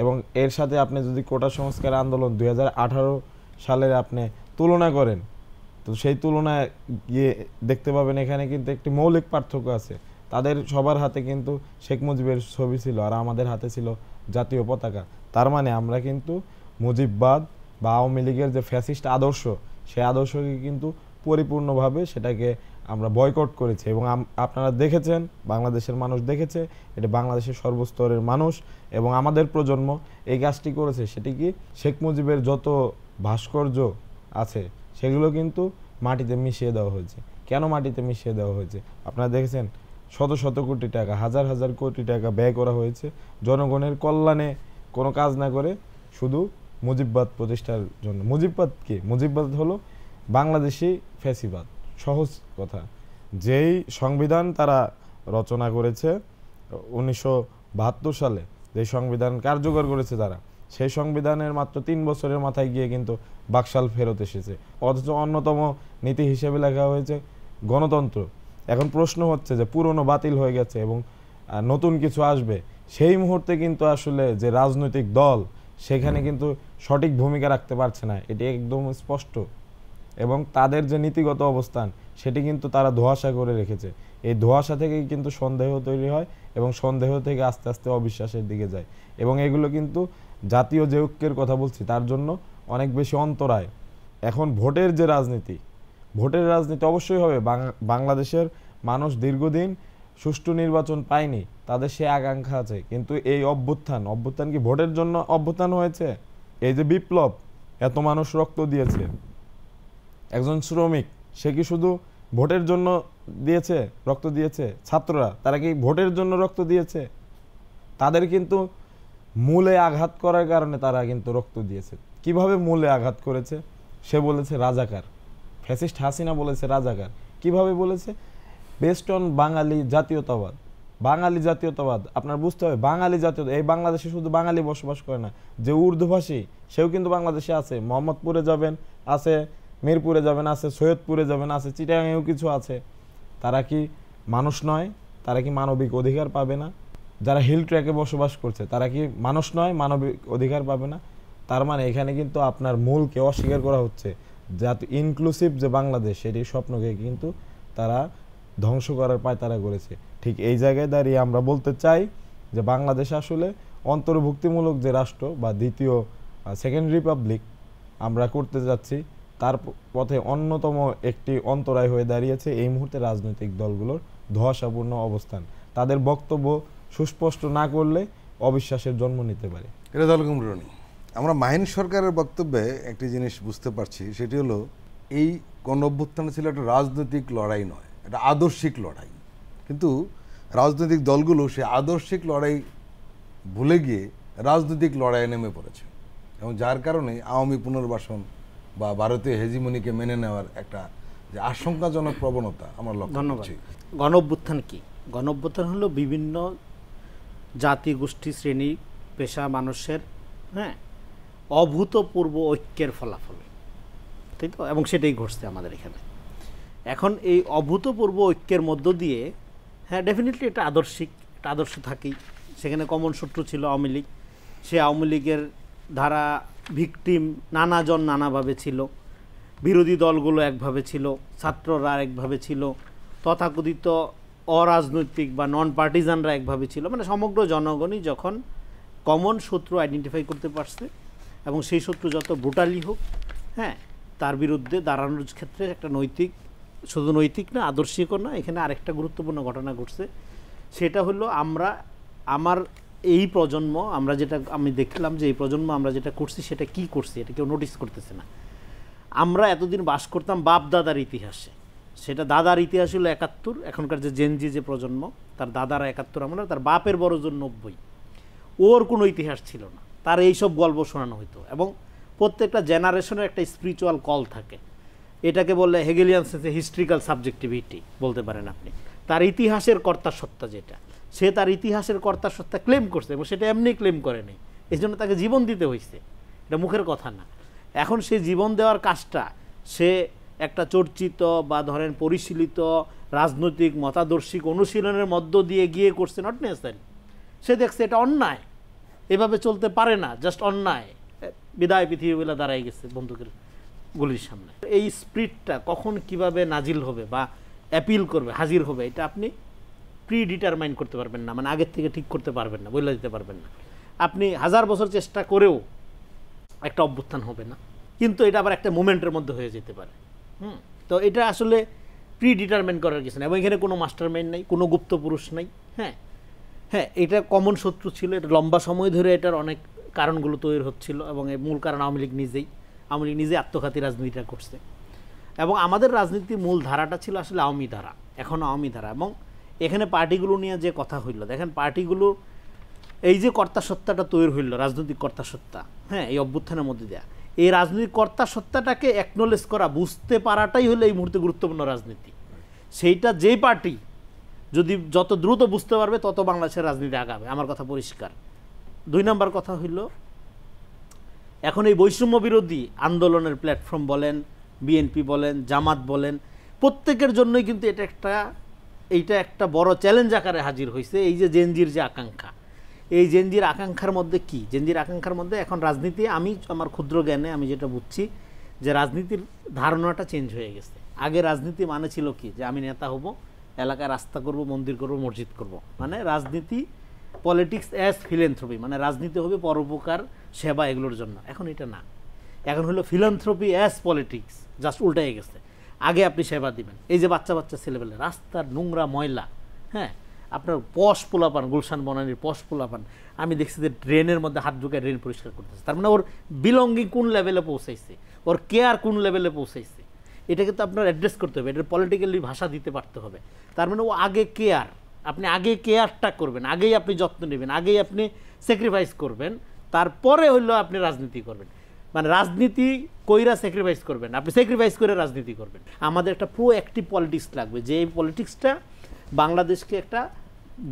এবং এর সাথে আপনি যদি কোটা সংস্কার আন্দোলন দুই সালের আপনি তুলনা করেন তো সেই তুলনায় গিয়ে দেখতে পাবেন এখানে কিন্তু একটি মৌলিক পার্থক্য আছে তাদের সবার হাতে কিন্তু শেখ মুজিবের ছবি ছিল আর আমাদের হাতে ছিল জাতীয় পতাকা তার মানে আমরা কিন্তু মুজিববাদ বা আওয়ামী লীগের যে ফ্যাসিস্ট আদর্শ সেই আদর্শকে কিন্তু পরিপূর্ণভাবে সেটাকে আমরা বয়কট করেছি এবং আপনারা দেখেছেন বাংলাদেশের মানুষ দেখেছে এটা বাংলাদেশের সর্বস্তরের মানুষ এবং আমাদের প্রজন্ম এই কাজটি করেছে সেটি কি শেখ মুজিবের যত ভাস্কর্য আছে সেগুলো কিন্তু মাটিতে মিশিয়ে দেওয়া হয়েছে কেন মাটিতে মিশিয়ে দেওয়া হয়েছে আপনারা দেখেছেন শত শত কোটি টাকা হাজার হাজার কোটি টাকা ব্যয় করা হয়েছে জনগণের কল্যাণে কোনো কাজ না করে শুধু মুজিববাদ প্রতিষ্ঠার জন্য মুজিববাদ কে মুজিববাদ হলো বাংলাদেশি ফ্যাসিবাদ সহজ কথা যেই সংবিধান তারা রচনা করেছে উনিশশো সালে যে সংবিধান কার্যকর করেছে তারা সেই সংবিধানের মাত্র তিন বছরের মাথায় গিয়ে কিন্তু বাকশাল ফেরত এসেছে অথচ অন্যতম নীতি হিসেবে লেখা হয়েছে গণতন্ত্র এখন প্রশ্ন হচ্ছে যে পুরনো বাতিল হয়ে গেছে এবং নতুন কিছু আসবে সেই মুহূর্তে কিন্তু আসলে যে রাজনৈতিক দল সেখানে কিন্তু সঠিক ভূমিকা রাখতে পারছে না এটি একদম স্পষ্ট এবং তাদের যে নীতিগত অবস্থান সেটি কিন্তু তারা ধোয়াশা করে রেখেছে এই ধোয়াশা থেকেই কিন্তু সন্দেহ তৈরি হয় এবং সন্দেহ থেকে আস্তে আস্তে অবিশ্বাসের দিকে যায় এবং এগুলো কিন্তু জাতীয় যে ঐক্যের কথা বলছি তার জন্য অনেক বেশি অন্তরায় এখন ভোটের যে রাজনীতি ভোটের রাজনীতি অবশ্যই হবে বাংলাদেশের মানুষ দীর্ঘদিন সুষ্ঠু নির্বাচন পায়নি তাদের সে আকাঙ্ক্ষা আছে কিন্তু এই অভ্যুত্থান অভ্যুত্থান কি ভোটের জন্য অভ্যুত্থান হয়েছে এই যে বিপ্লব এত মানুষ রক্ত দিয়েছে একজন শ্রমিক সে কি শুধু ভোটের জন্য দিয়েছে রক্ত দিয়েছে ছাত্ররা তারা কি ভোটের জন্য রক্ত দিয়েছে তাদের কিন্তু মূলে আঘাত করার কারণে তারা কিন্তু রক্ত দিয়েছে কিভাবে মূলে আঘাত করেছে সে বলেছে রাজাকার ফ্যাসিস্ট হাসিনা বলেছে রাজাকার কিভাবে বলেছে বেস্ট অন বাঙালি জাতীয়তাবাদ বাঙালি জাতীয়তাবাদ আপনার বুঝতে হবে বাঙালি জাতীয় এই বাংলাদেশে শুধু বাঙালি বসবাস করে না যে উর্দুভাষী সেও কিন্তু বাংলাদেশে আছে মোহাম্মদপুরে যাবেন আছে মিরপুরে যাবেন আছে সৈয়দপুরে যাবেন আছে চিটাগাঁয়েও কিছু আছে তারা কি মানুষ নয় তারা কি মানবিক অধিকার পাবে না যারা হিল ট্র্যাকে বসবাস করছে তারা কি মানুষ নয় মানবিক অধিকার পাবে না তার মানে এখানে কিন্তু আপনার মূলকে অস্বীকার করা হচ্ছে জাতি ইনক্লুসিভ যে বাংলাদেশ সেটি স্বপ্নকে কিন্তু তারা ধ্বংস করার পায় তারা করেছে ঠিক এই জায়গায় দাঁড়িয়ে আমরা বলতে চাই যে বাংলাদেশ আসলে অন্তর্ভুক্তিমূলক যে রাষ্ট্র বা দ্বিতীয় সেকেন্ড রিপাবলিক আমরা করতে যাচ্ছি তার পথে অন্যতম একটি অন্তরায় হয়ে দাঁড়িয়েছে এই মুহূর্তে রাজনৈতিক দলগুলোর ধোয়াশাপূর্ণ অবস্থান তাদের বক্তব্য সুস্পষ্ট না করলে অবিশ্বাসের জন্ম নিতে পারে রেজাল কুমরণী আমরা মাহিন সরকারের বক্তব্যে একটি জিনিস বুঝতে পারছি সেটি হলো এই গণ অভ্যুত্থান ছিল একটা রাজনৈতিক লড়াই নয় এটা আদর্শিক লড়াই কিন্তু রাজনৈতিক দলগুলো সে আদর্শিক লড়াই ভুলে গিয়ে রাজনৈতিক লড়াইয়ে নেমে পড়েছে এবং যার কারণে আওয়ামী পুনর্বাসন বা ভারতীয় হেজিমনিকে মেনে নেওয়ার একটা যে আশঙ্কাজনক প্রবণতা আমরা লক্ষ্য করছি গণ অভ্যুত্থান কী গণ অভ্যুত্থান হলো বিভিন্ন জাতি গোষ্ঠী শ্রেণী পেশা মানুষের হ্যাঁ অভূতপূর্ব ঐক্যের ফলাফল তাই তো এবং সেটাই ঘটছে আমাদের এখানে এখন এই অভূতপূর্ব ঐক্যের মধ্য দিয়ে হ্যাঁ ডেফিনেটলি একটা আদর্শিক একটা আদর্শ থাকেই সেখানে কমন শত্রু ছিল আওয়ামী লীগ সে আওয়ামী লীগের ধারা ভিকটিম নানাজন নানাভাবে ছিল বিরোধী দলগুলো একভাবে ছিল ছাত্ররা একভাবে ছিল তথাকথিত অরাজনৈতিক বা নন পার্টিজানরা একভাবে ছিল মানে সমগ্র জনগণই যখন কমন শত্রু আইডেন্টিফাই করতে পারছে এবং সেই শত্রু যত ব্রুটালি হোক হ্যাঁ তার বিরুদ্ধে দাঁড়ানোর ক্ষেত্রে একটা নৈতিক শুধু নৈতিক না আদর্শিকও না এখানে আরেকটা গুরুত্বপূর্ণ ঘটনা ঘটছে সেটা হলো আমরা আমার এই প্রজন্ম আমরা যেটা আমি দেখলাম যে এই প্রজন্ম আমরা যেটা করছি সেটা কি করছি এটা কেউ নোটিস করতেছে না আমরা এতদিন বাস করতাম বাপ দাদার ইতিহাসে সেটা দাদার ইতিহাস হলো একাত্তর এখনকার যে জেনজি যে প্রজন্ম তার দাদারা একাত্তর আমরা তার বাপের বড়জন নব্বই ওর কোনো ইতিহাস ছিল না তার এইসব গল্প শোনানো হতো এবং প্রত্যেকটা জেনারেশনের একটা স্পিরিচুয়াল কল থাকে এটাকে বললে হেগেলিয়ান সেন্সে হিস্ট্রিক্যাল সাবজেক্টিভিটি বলতে পারেন আপনি তার ইতিহাসের কর্তা সত্তা যেটা সে তার ইতিহাসের কর্তা সত্তা ক্লেম করছে এবং সেটা এমনি ক্লেম করেনি এই জন্য তাকে জীবন দিতে হয়েছে এটা মুখের কথা না এখন সে জীবন দেওয়ার কাজটা সে একটা চর্চিত বা ধরেন পরিশীলিত রাজনৈতিক মতাদর্শিক অনুশীলনের মধ্য দিয়ে গিয়ে করছে নট নেসারি সে দেখছে এটা অন্যায় এভাবে চলতে পারে না জাস্ট অন্যায় বিদায় পৃথিবীগুলা দাঁড়াই গেছে বন্দুকের গুলির সামনে এই স্প্রিটটা কখন কিভাবে নাজিল হবে বা অ্যাপিল করবে হাজির হবে এটা আপনি প্রি ডিটারমাইন করতে পারবেন না মানে আগের থেকে ঠিক করতে পারবেন না বলে দিতে পারবেন না আপনি হাজার বছর চেষ্টা করেও একটা অভ্যুত্থান হবে না কিন্তু এটা আবার একটা মুমেন্টের মধ্যে হয়ে যেতে পারে হুম তো এটা আসলে প্রি ডিটারমাইন করার কিছু না এবং এখানে কোনো মাস্টার মাইন্ড নাই কোনো গুপ্ত পুরুষ নাই হ্যাঁ হ্যাঁ এটা কমন শত্রু ছিল এটা লম্বা সময় ধরে এটার অনেক কারণগুলো তৈরি হচ্ছিল এবং এর মূল কারণ আওয়ামী লীগ নিজেই আওয়ামী লীগ নিজেই আত্মঘাতী রাজনীতিটা করছে এবং আমাদের রাজনীতির মূল ধারাটা ছিল আসলে আওয়ামী ধারা এখন আওয়ামী ধারা এবং এখানে পার্টিগুলো নিয়ে যে কথা হইল দেখেন পার্টিগুলো এই যে কর্তা সত্তাটা তৈরি হইল রাজনৈতিক কর্তা সত্তা হ্যাঁ এই অভ্যুত্থানের মধ্যে দেওয়া এই রাজনৈতিক কর্তা সত্তাটাকে অ্যাকনোলেজ করা বুঝতে পারাটাই হলো এই মুহূর্তে গুরুত্বপূর্ণ রাজনীতি সেইটা যে পার্টি যদি যত দ্রুত বুঝতে পারবে তত বাংলাদেশের রাজনীতি আগাবে আমার কথা পরিষ্কার দুই নম্বর কথা হইল এখন এই বৈষম্য বিরোধী আন্দোলনের প্ল্যাটফর্ম বলেন বিএনপি বলেন জামাত বলেন প্রত্যেকের জন্যই কিন্তু এটা একটা এইটা একটা বড় চ্যালেঞ্জ আকারে হাজির হয়েছে এই যে জেনজির যে আকাঙ্ক্ষা এই জেনজির আকাঙ্ক্ষার মধ্যে কি জেনজির আকাঙ্ক্ষার মধ্যে এখন রাজনীতি আমি আমার ক্ষুদ্র জ্ঞানে আমি যেটা বুঝছি যে রাজনীতির ধারণাটা চেঞ্জ হয়ে গেছে আগে রাজনীতি মানে ছিল কি যে আমি নেতা হব এলাকায় রাস্তা করব মন্দির করব মসজিদ করব মানে রাজনীতি পলিটিক্স অ্যাজ ফিলেন্থ্রপি মানে রাজনীতি হবে পরোপকার সেবা এগুলোর জন্য এখন এটা না এখন হলো ফিলান্থ্রপি অ্যাজ পলিটিক্স জাস্ট উল্টাই গেছে আগে আপনি সেবা দিবেন এই যে বাচ্চা বাচ্চা ছেলেবেলে রাস্তার নোংরা ময়লা হ্যাঁ আপনার পশ পোলাপান গুলশান বনানির পশ পোলাপান আমি দেখছি যে ড্রেনের মধ্যে হাত ঢুকে ড্রেন পরিষ্কার করতেছে তার মানে ওর বিলঙ্গিং কোন লেভেলে পৌঁছাইছে ওর কেয়ার কোন লেভেলে পৌঁছাইছে এটাকে তো আপনার অ্যাড্রেস করতে হবে এটার পলিটিক্যালি ভাষা দিতে পারতে হবে তার মানে ও আগে কেয়ার আপনি আগে কেয়ারটা করবেন আগেই আপনি যত্ন নেবেন আগেই আপনি স্যাক্রিফাইস করবেন তারপরে হইলো আপনি রাজনীতি করবেন মানে রাজনীতি কইরা স্যাক্রিফাইস করবেন আপনি স্যাক্রিফাইস করে রাজনীতি করবেন আমাদের একটা প্রো অ্যাক্টিভ পলিটিক্স লাগবে যে এই পলিটিক্সটা বাংলাদেশকে একটা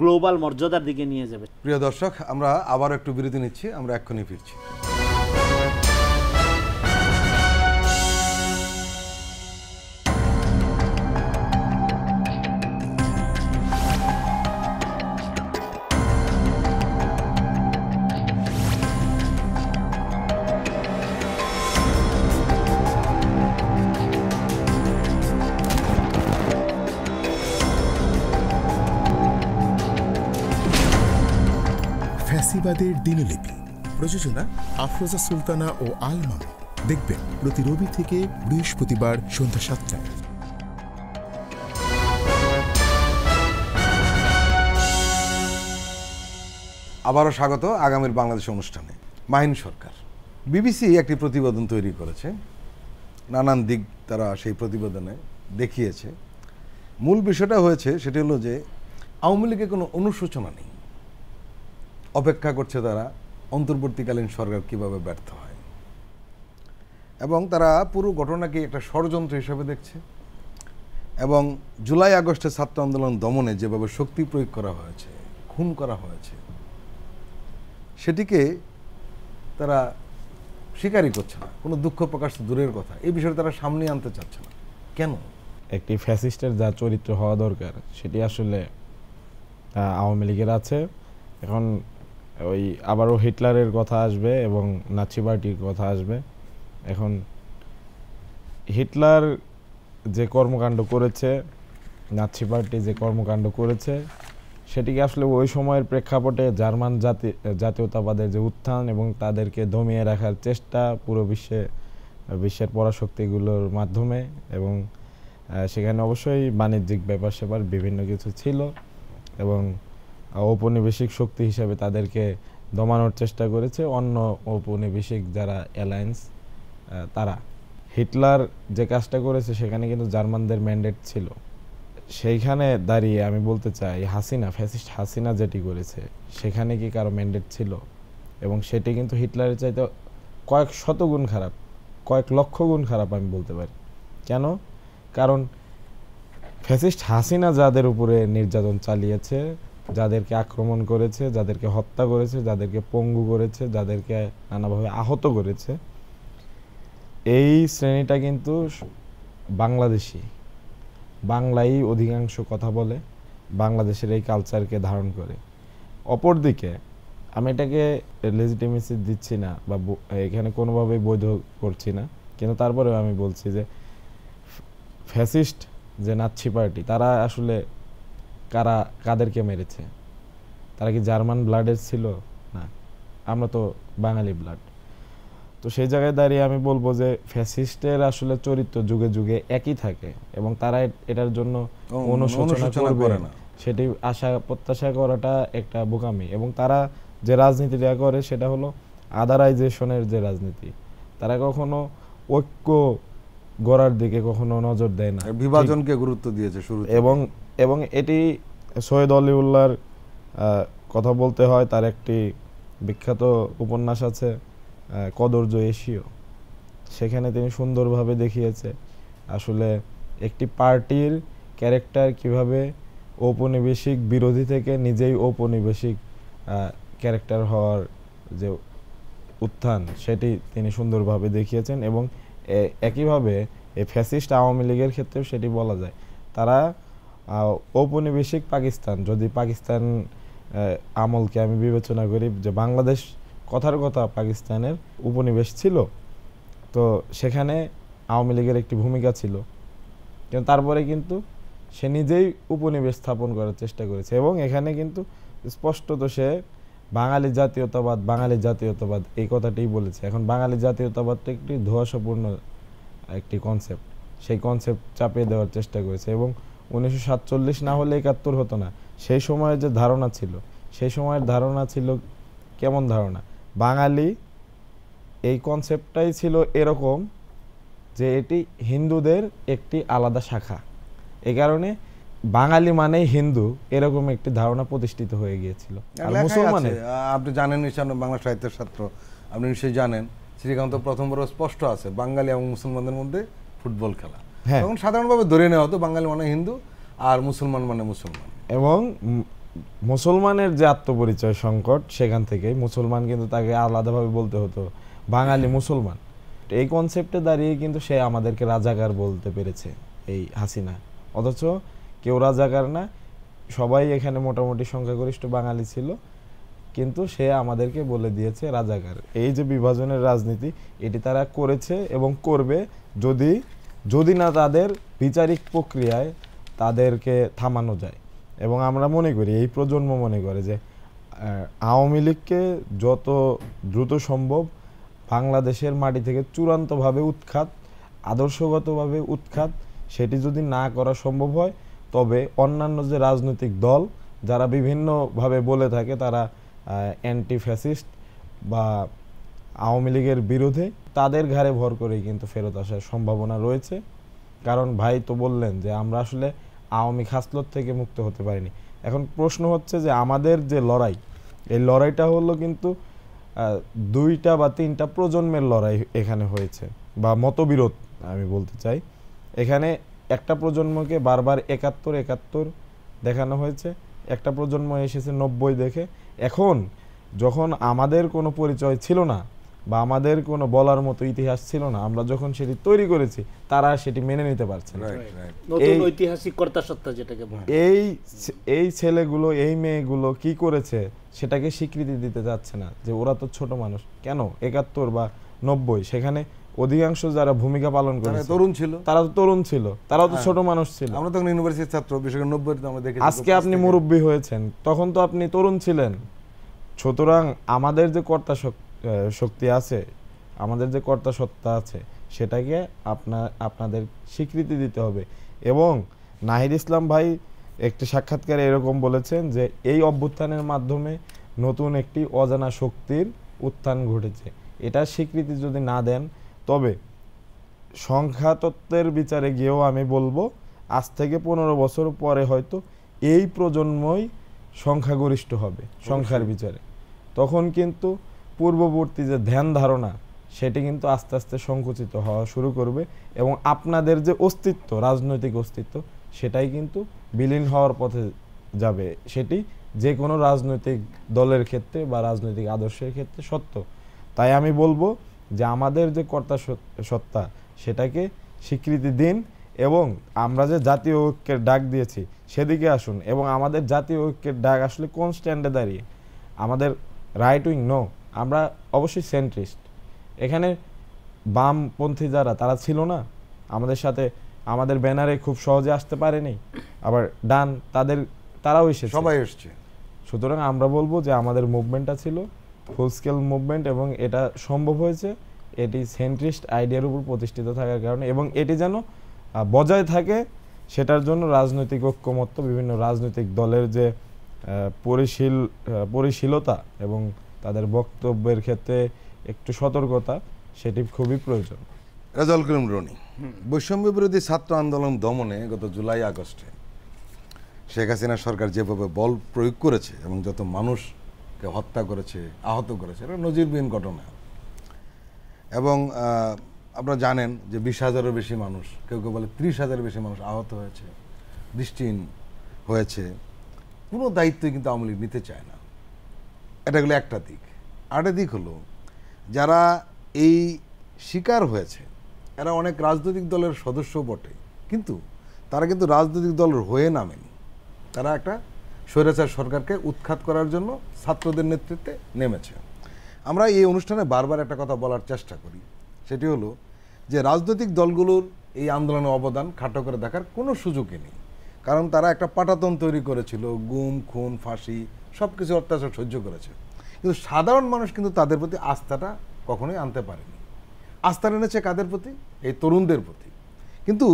গ্লোবাল মর্যাদার দিকে নিয়ে যাবে প্রিয় দর্শক আমরা আবার একটু বিরতি নিচ্ছি আমরা এক্ষুনি ফিরছি আমাদের দিনলিপি প্রযোজনা আফরোজা সুলতানা ও আল আলমা দেখবেন প্রতি রবি থেকে বৃহস্পতিবার সন্ধ্যা সাতটায় আবারও স্বাগত আগামীর বাংলাদেশ অনুষ্ঠানে মাহিন সরকার বিবিসি একটি প্রতিবেদন তৈরি করেছে নানান দিক তারা সেই প্রতিবেদনে দেখিয়েছে মূল বিষয়টা হয়েছে সেটি হলো যে আওয়ামী লীগের কোনো অনুশোচনা নেই অপেক্ষা করছে তারা অন্তর্বর্তীকালীন সরকার কিভাবে ব্যর্থ হয় এবং তারা পুরো ঘটনাকে একটা ষড়যন্ত্র হিসেবে দেখছে এবং জুলাই আগস্টে ছাত্র আন্দোলন দমনে যেভাবে শক্তি প্রয়োগ করা হয়েছে খুন করা হয়েছে সেটিকে তারা স্বীকারই করছে না কোনো দুঃখ প্রকাশ দূরের কথা এই বিষয়ে তারা সামনে আনতে চাচ্ছে না কেন একটি ফ্যাসিস্টের যা চরিত্র হওয়া দরকার সেটি আসলে আওয়ামী লীগের আছে এখন ওই আবারও হিটলারের কথা আসবে এবং নাচি পার্টির কথা আসবে এখন হিটলার যে কর্মকাণ্ড করেছে নাচি পার্টি যে কর্মকাণ্ড করেছে সেটিকে আসলে ওই সময়ের প্রেক্ষাপটে জার্মান জাতি জাতীয়তাবাদের যে উত্থান এবং তাদেরকে দমিয়ে রাখার চেষ্টা পুরো বিশ্বে বিশ্বের পরাশক্তিগুলোর মাধ্যমে এবং সেখানে অবশ্যই বাণিজ্যিক ব্যাপার সেবার বিভিন্ন কিছু ছিল এবং ঔপনিবেশিক শক্তি হিসাবে তাদেরকে দমানোর চেষ্টা করেছে অন্য ঔপনিবেশিক যারা অ্যালায়েন্স তারা হিটলার যে কাজটা করেছে সেখানে কিন্তু জার্মানদের ম্যান্ডেট ছিল সেইখানে দাঁড়িয়ে আমি বলতে চাই হাসিনা ফ্যাসিস্ট হাসিনা যেটি করেছে সেখানে কি কারো ম্যান্ডেট ছিল এবং সেটি কিন্তু হিটলারের চাইতে কয়েক শত গুণ খারাপ কয়েক লক্ষ গুণ খারাপ আমি বলতে পারি কেন কারণ ফ্যাসিস্ট হাসিনা যাদের উপরে নির্যাতন চালিয়েছে যাদেরকে আক্রমণ করেছে যাদেরকে হত্যা করেছে যাদেরকে পঙ্গু করেছে যাদেরকে নানাভাবে আহত করেছে এই শ্রেণীটা কিন্তু বাংলাদেশি বাংলাই অধিকাংশ কথা বলে বাংলাদেশের এই কালচারকে ধারণ করে অপরদিকে আমি এটাকে লেজিটিমেসি দিচ্ছি না বা এখানে কোনোভাবেই বৈধ করছি না কিন্তু তারপরেও আমি বলছি যে ফ্যাসিস্ট যে নাচ্ছি পার্টি তারা আসলে কারা কাদেরকে মেরেছে তারা কি জার্মান ব্লাডের ছিল না আমরা তো বাঙালি ব্লাড তো সেই জায়গায় দাঁড়িয়ে আমি বলবো যে ফ্যাসিস্টের আসলে চরিত্র যুগে যুগে একই থাকে এবং তারা এটার জন্য অনুশোচনা করে না সেটি আশা প্রত্যাশা করাটা একটা বোকামি এবং তারা যে রাজনীতিটা করে সেটা হলো আদারাইজেশনের যে রাজনীতি তারা কখনো ঐক্য গড়ার দিকে কখনো নজর দেয় না বিভাজনকে গুরুত্ব দিয়েছে শুরু এবং এবং এটি সৈয়দ অলিউল্লার কথা বলতে হয় তার একটি বিখ্যাত উপন্যাস আছে কদর্য এশীয় সেখানে তিনি সুন্দরভাবে দেখিয়েছে আসলে একটি পার্টির ক্যারেক্টার কিভাবে ঔপনিবেশিক বিরোধী থেকে নিজেই ঔপনিবেশিক ক্যারেক্টার হওয়ার যে উত্থান সেটি তিনি সুন্দরভাবে দেখিয়েছেন এবং একইভাবে এই ফ্যাসিস্ট আওয়ামী লীগের ক্ষেত্রেও সেটি বলা যায় তারা ঔপনিবেশিক পাকিস্তান যদি পাকিস্তান আমলকে আমি বিবেচনা করি যে বাংলাদেশ কথার কথা পাকিস্তানের উপনিবেশ ছিল তো সেখানে আওয়ামী লীগের একটি ভূমিকা ছিল কিন্তু তারপরে কিন্তু সে নিজেই উপনিবেশ স্থাপন করার চেষ্টা করেছে এবং এখানে কিন্তু স্পষ্টত সে বাঙালি জাতীয়তাবাদ বাঙালি জাতীয়তাবাদ এই কথাটিই বলেছে এখন বাঙালি জাতীয়তাবাদটা একটি ধোয়াশাপূর্ণ একটি কনসেপ্ট সেই কনসেপ্ট চাপিয়ে দেওয়ার চেষ্টা করেছে এবং উনিশশো না হলে একাত্তর হতো না সেই সময়ের যে ধারণা ছিল সেই সময়ের ধারণা ছিল কেমন ধারণা বাঙালি এই কনসেপ্টটাই ছিল এরকম যে এটি হিন্দুদের একটি আলাদা শাখা এ কারণে বাঙালি মানে হিন্দু এরকম একটি ধারণা প্রতিষ্ঠিত হয়ে গিয়েছিল আর আপনি জানেন নিশ্চয় বাংলা সাহিত্যের ছাত্র আপনি নিশ্চয়ই জানেন শ্রীকান্ত প্রথমবার স্পষ্ট আছে বাঙালি এবং মুসলমানদের মধ্যে ফুটবল খেলা এবং হ্যাঁ। সাধারণভাবে ধরে নেওয়া হতো বাঙালি মানে হিন্দু আর মুসলমান মানে মুসলমান এবং মুসলমানের যে আত্মপরিচয় সংকট সেখান থেকে মুসলমান কিন্তু তাকে আলাদাভাবে বলতে হতো বাঙালি মুসলমান এই কনসেপ্টে দাঁড়িয়ে কিন্তু সে আমাদেরকে রাজাকার বলতে পেরেছে এই হাসিনা অথচ কেউ রাজাকার না সবাই এখানে মোটামুটি সংখ্যাগরিষ্ঠ বাঙালি ছিল কিন্তু সে আমাদেরকে বলে দিয়েছে রাজাকার এই যে বিভাজনের রাজনীতি এটি তারা করেছে এবং করবে যদি যদি না তাদের বিচারিক প্রক্রিয়ায় তাদেরকে থামানো যায় এবং আমরা মনে করি এই প্রজন্ম মনে করে যে আওয়ামী লীগকে যত দ্রুত সম্ভব বাংলাদেশের মাটি থেকে চূড়ান্তভাবে উৎখাত আদর্শগতভাবে উৎখাত সেটি যদি না করা সম্ভব হয় তবে অন্যান্য যে রাজনৈতিক দল যারা বিভিন্নভাবে বলে থাকে তারা অ্যান্টি ফ্যাসিস্ট বা আওয়ামী লীগের বিরোধে তাদের ঘাড়ে ভর করেই কিন্তু ফেরত আসার সম্ভাবনা রয়েছে কারণ ভাই তো বললেন যে আমরা আসলে আওয়ামী খাসলত থেকে মুক্ত হতে পারিনি এখন প্রশ্ন হচ্ছে যে আমাদের যে লড়াই এই লড়াইটা হলো কিন্তু দুইটা বা তিনটা প্রজন্মের লড়াই এখানে হয়েছে বা মতবিরোধ আমি বলতে চাই এখানে একটা প্রজন্মকে বারবার একাত্তর একাত্তর দেখানো হয়েছে একটা প্রজন্ম এসেছে নব্বই দেখে এখন যখন আমাদের কোনো পরিচয় ছিল না বা আমাদের কোনো বলার মতো ইতিহাস ছিল না আমরা যখন সেটি তৈরি করেছি তারা সেটি মেনে নিতে পারছে না ঐতিহাসিক কর্তা সত্তা যেটাকে এই এই ছেলেগুলো এই মেয়েগুলো কি করেছে সেটাকে স্বীকৃতি দিতে যাচ্ছে না যে ওরা তো ছোট মানুষ কেন একাত্তর বা নব্বই সেখানে অধিকাংশ যারা ভূমিকা পালন করে তরুণ ছিল তারা তো তরুণ ছিল তারাও তো হ্যাঁ। ছোট মানুষ ছিল আমরা তখন ইউনিভার্সিটির ছাত্র বিশেষ নব্বই আজকে আপনি মুরব্বী হয়েছেন তখন তো আপনি তরুণ ছিলেন সুতরাং আমাদের যে কর্তা শক্তি আছে আমাদের যে কর্তা সত্তা আছে সেটাকে আপনার আপনাদের স্বীকৃতি দিতে হবে এবং নাহির ইসলাম ভাই একটি সাক্ষাৎকারে এরকম বলেছেন যে এই অভ্যুত্থানের মাধ্যমে নতুন একটি অজানা শক্তির উত্থান ঘটেছে এটা স্বীকৃতি যদি না দেন তবে সংখ্যাতত্ত্বের বিচারে গিয়েও আমি বলবো আজ থেকে পনেরো বছর পরে হয়তো এই প্রজন্মই সংখ্যাগরিষ্ঠ হবে সংখ্যার বিচারে তখন কিন্তু পূর্ববর্তী যে ধ্যান ধারণা সেটি কিন্তু আস্তে আস্তে সংকুচিত হওয়া শুরু করবে এবং আপনাদের যে অস্তিত্ব রাজনৈতিক অস্তিত্ব সেটাই কিন্তু বিলীন হওয়ার পথে যাবে সেটি যে কোনো রাজনৈতিক দলের ক্ষেত্রে বা রাজনৈতিক আদর্শের ক্ষেত্রে সত্য তাই আমি বলবো যে আমাদের যে কর্তা সত্তা সেটাকে স্বীকৃতি দিন এবং আমরা যে জাতীয় ঐক্যের ডাক দিয়েছি সেদিকে আসুন এবং আমাদের জাতীয় ঐক্যের ডাক আসলে কোন স্ট্যান্ডে দাঁড়িয়ে আমাদের রাইট উইং নো আমরা অবশ্যই সেন্ট্রিস্ট এখানে বামপন্থী যারা তারা ছিল না আমাদের সাথে আমাদের ব্যানারে খুব সহজে আসতে পারেনি আবার ডান তাদের তারাও এসেছে সবাই এসছে সুতরাং আমরা বলবো যে আমাদের মুভমেন্টটা ছিল ফুল স্কেল মুভমেন্ট এবং এটা সম্ভব হয়েছে এটি সেন্ট্রিস্ট আইডিয়ার উপর প্রতিষ্ঠিত থাকার কারণে এবং এটি যেন বজায় থাকে সেটার জন্য রাজনৈতিক ঐক্যমত্য বিভিন্ন রাজনৈতিক দলের যে পরিশীল পরিশীলতা এবং তাদের বক্তব্যের ক্ষেত্রে একটু সতর্কতা সেটি খুবই প্রয়োজন রাজল করিম রনি বৈষম্য বিরোধী ছাত্র আন্দোলন দমনে গত জুলাই আগস্টে শেখ হাসিনা সরকার যেভাবে বল প্রয়োগ করেছে এবং যত মানুষকে হত্যা করেছে আহত করেছে এটা নজিরবিহীন ঘটনা এবং আপনারা জানেন যে বিশ হাজারের বেশি মানুষ কেউ কেউ বলে ত্রিশ হাজারের বেশি মানুষ আহত হয়েছে দৃষ্টিহীন হয়েছে কোনো দায়িত্বই কিন্তু আওয়ামী নিতে চায় না এটা হলো একটা দিক আরেকটা দিক হলো যারা এই শিকার হয়েছে এরা অনেক রাজনৈতিক দলের সদস্য বটে কিন্তু তারা কিন্তু রাজনৈতিক দলের হয়ে নামেনি তারা একটা স্বৈরাচার সরকারকে উৎখাত করার জন্য ছাত্রদের নেতৃত্বে নেমেছে আমরা এই অনুষ্ঠানে বারবার একটা কথা বলার চেষ্টা করি সেটি হলো যে রাজনৈতিক দলগুলোর এই আন্দোলনে অবদান খাটো করে দেখার কোনো সুযোগই নেই কারণ তারা একটা পাটাতন তৈরি করেছিল গুম খুন ফাঁসি সব কিছু অত্যাচার সহ্য করেছে কিন্তু সাধারণ মানুষ কিন্তু তাদের প্রতি আস্থাটা কখনোই আনতে পারেনি আস্থা এনেছে কাদের প্রতি এই তরুণদের প্রতি কিন্তু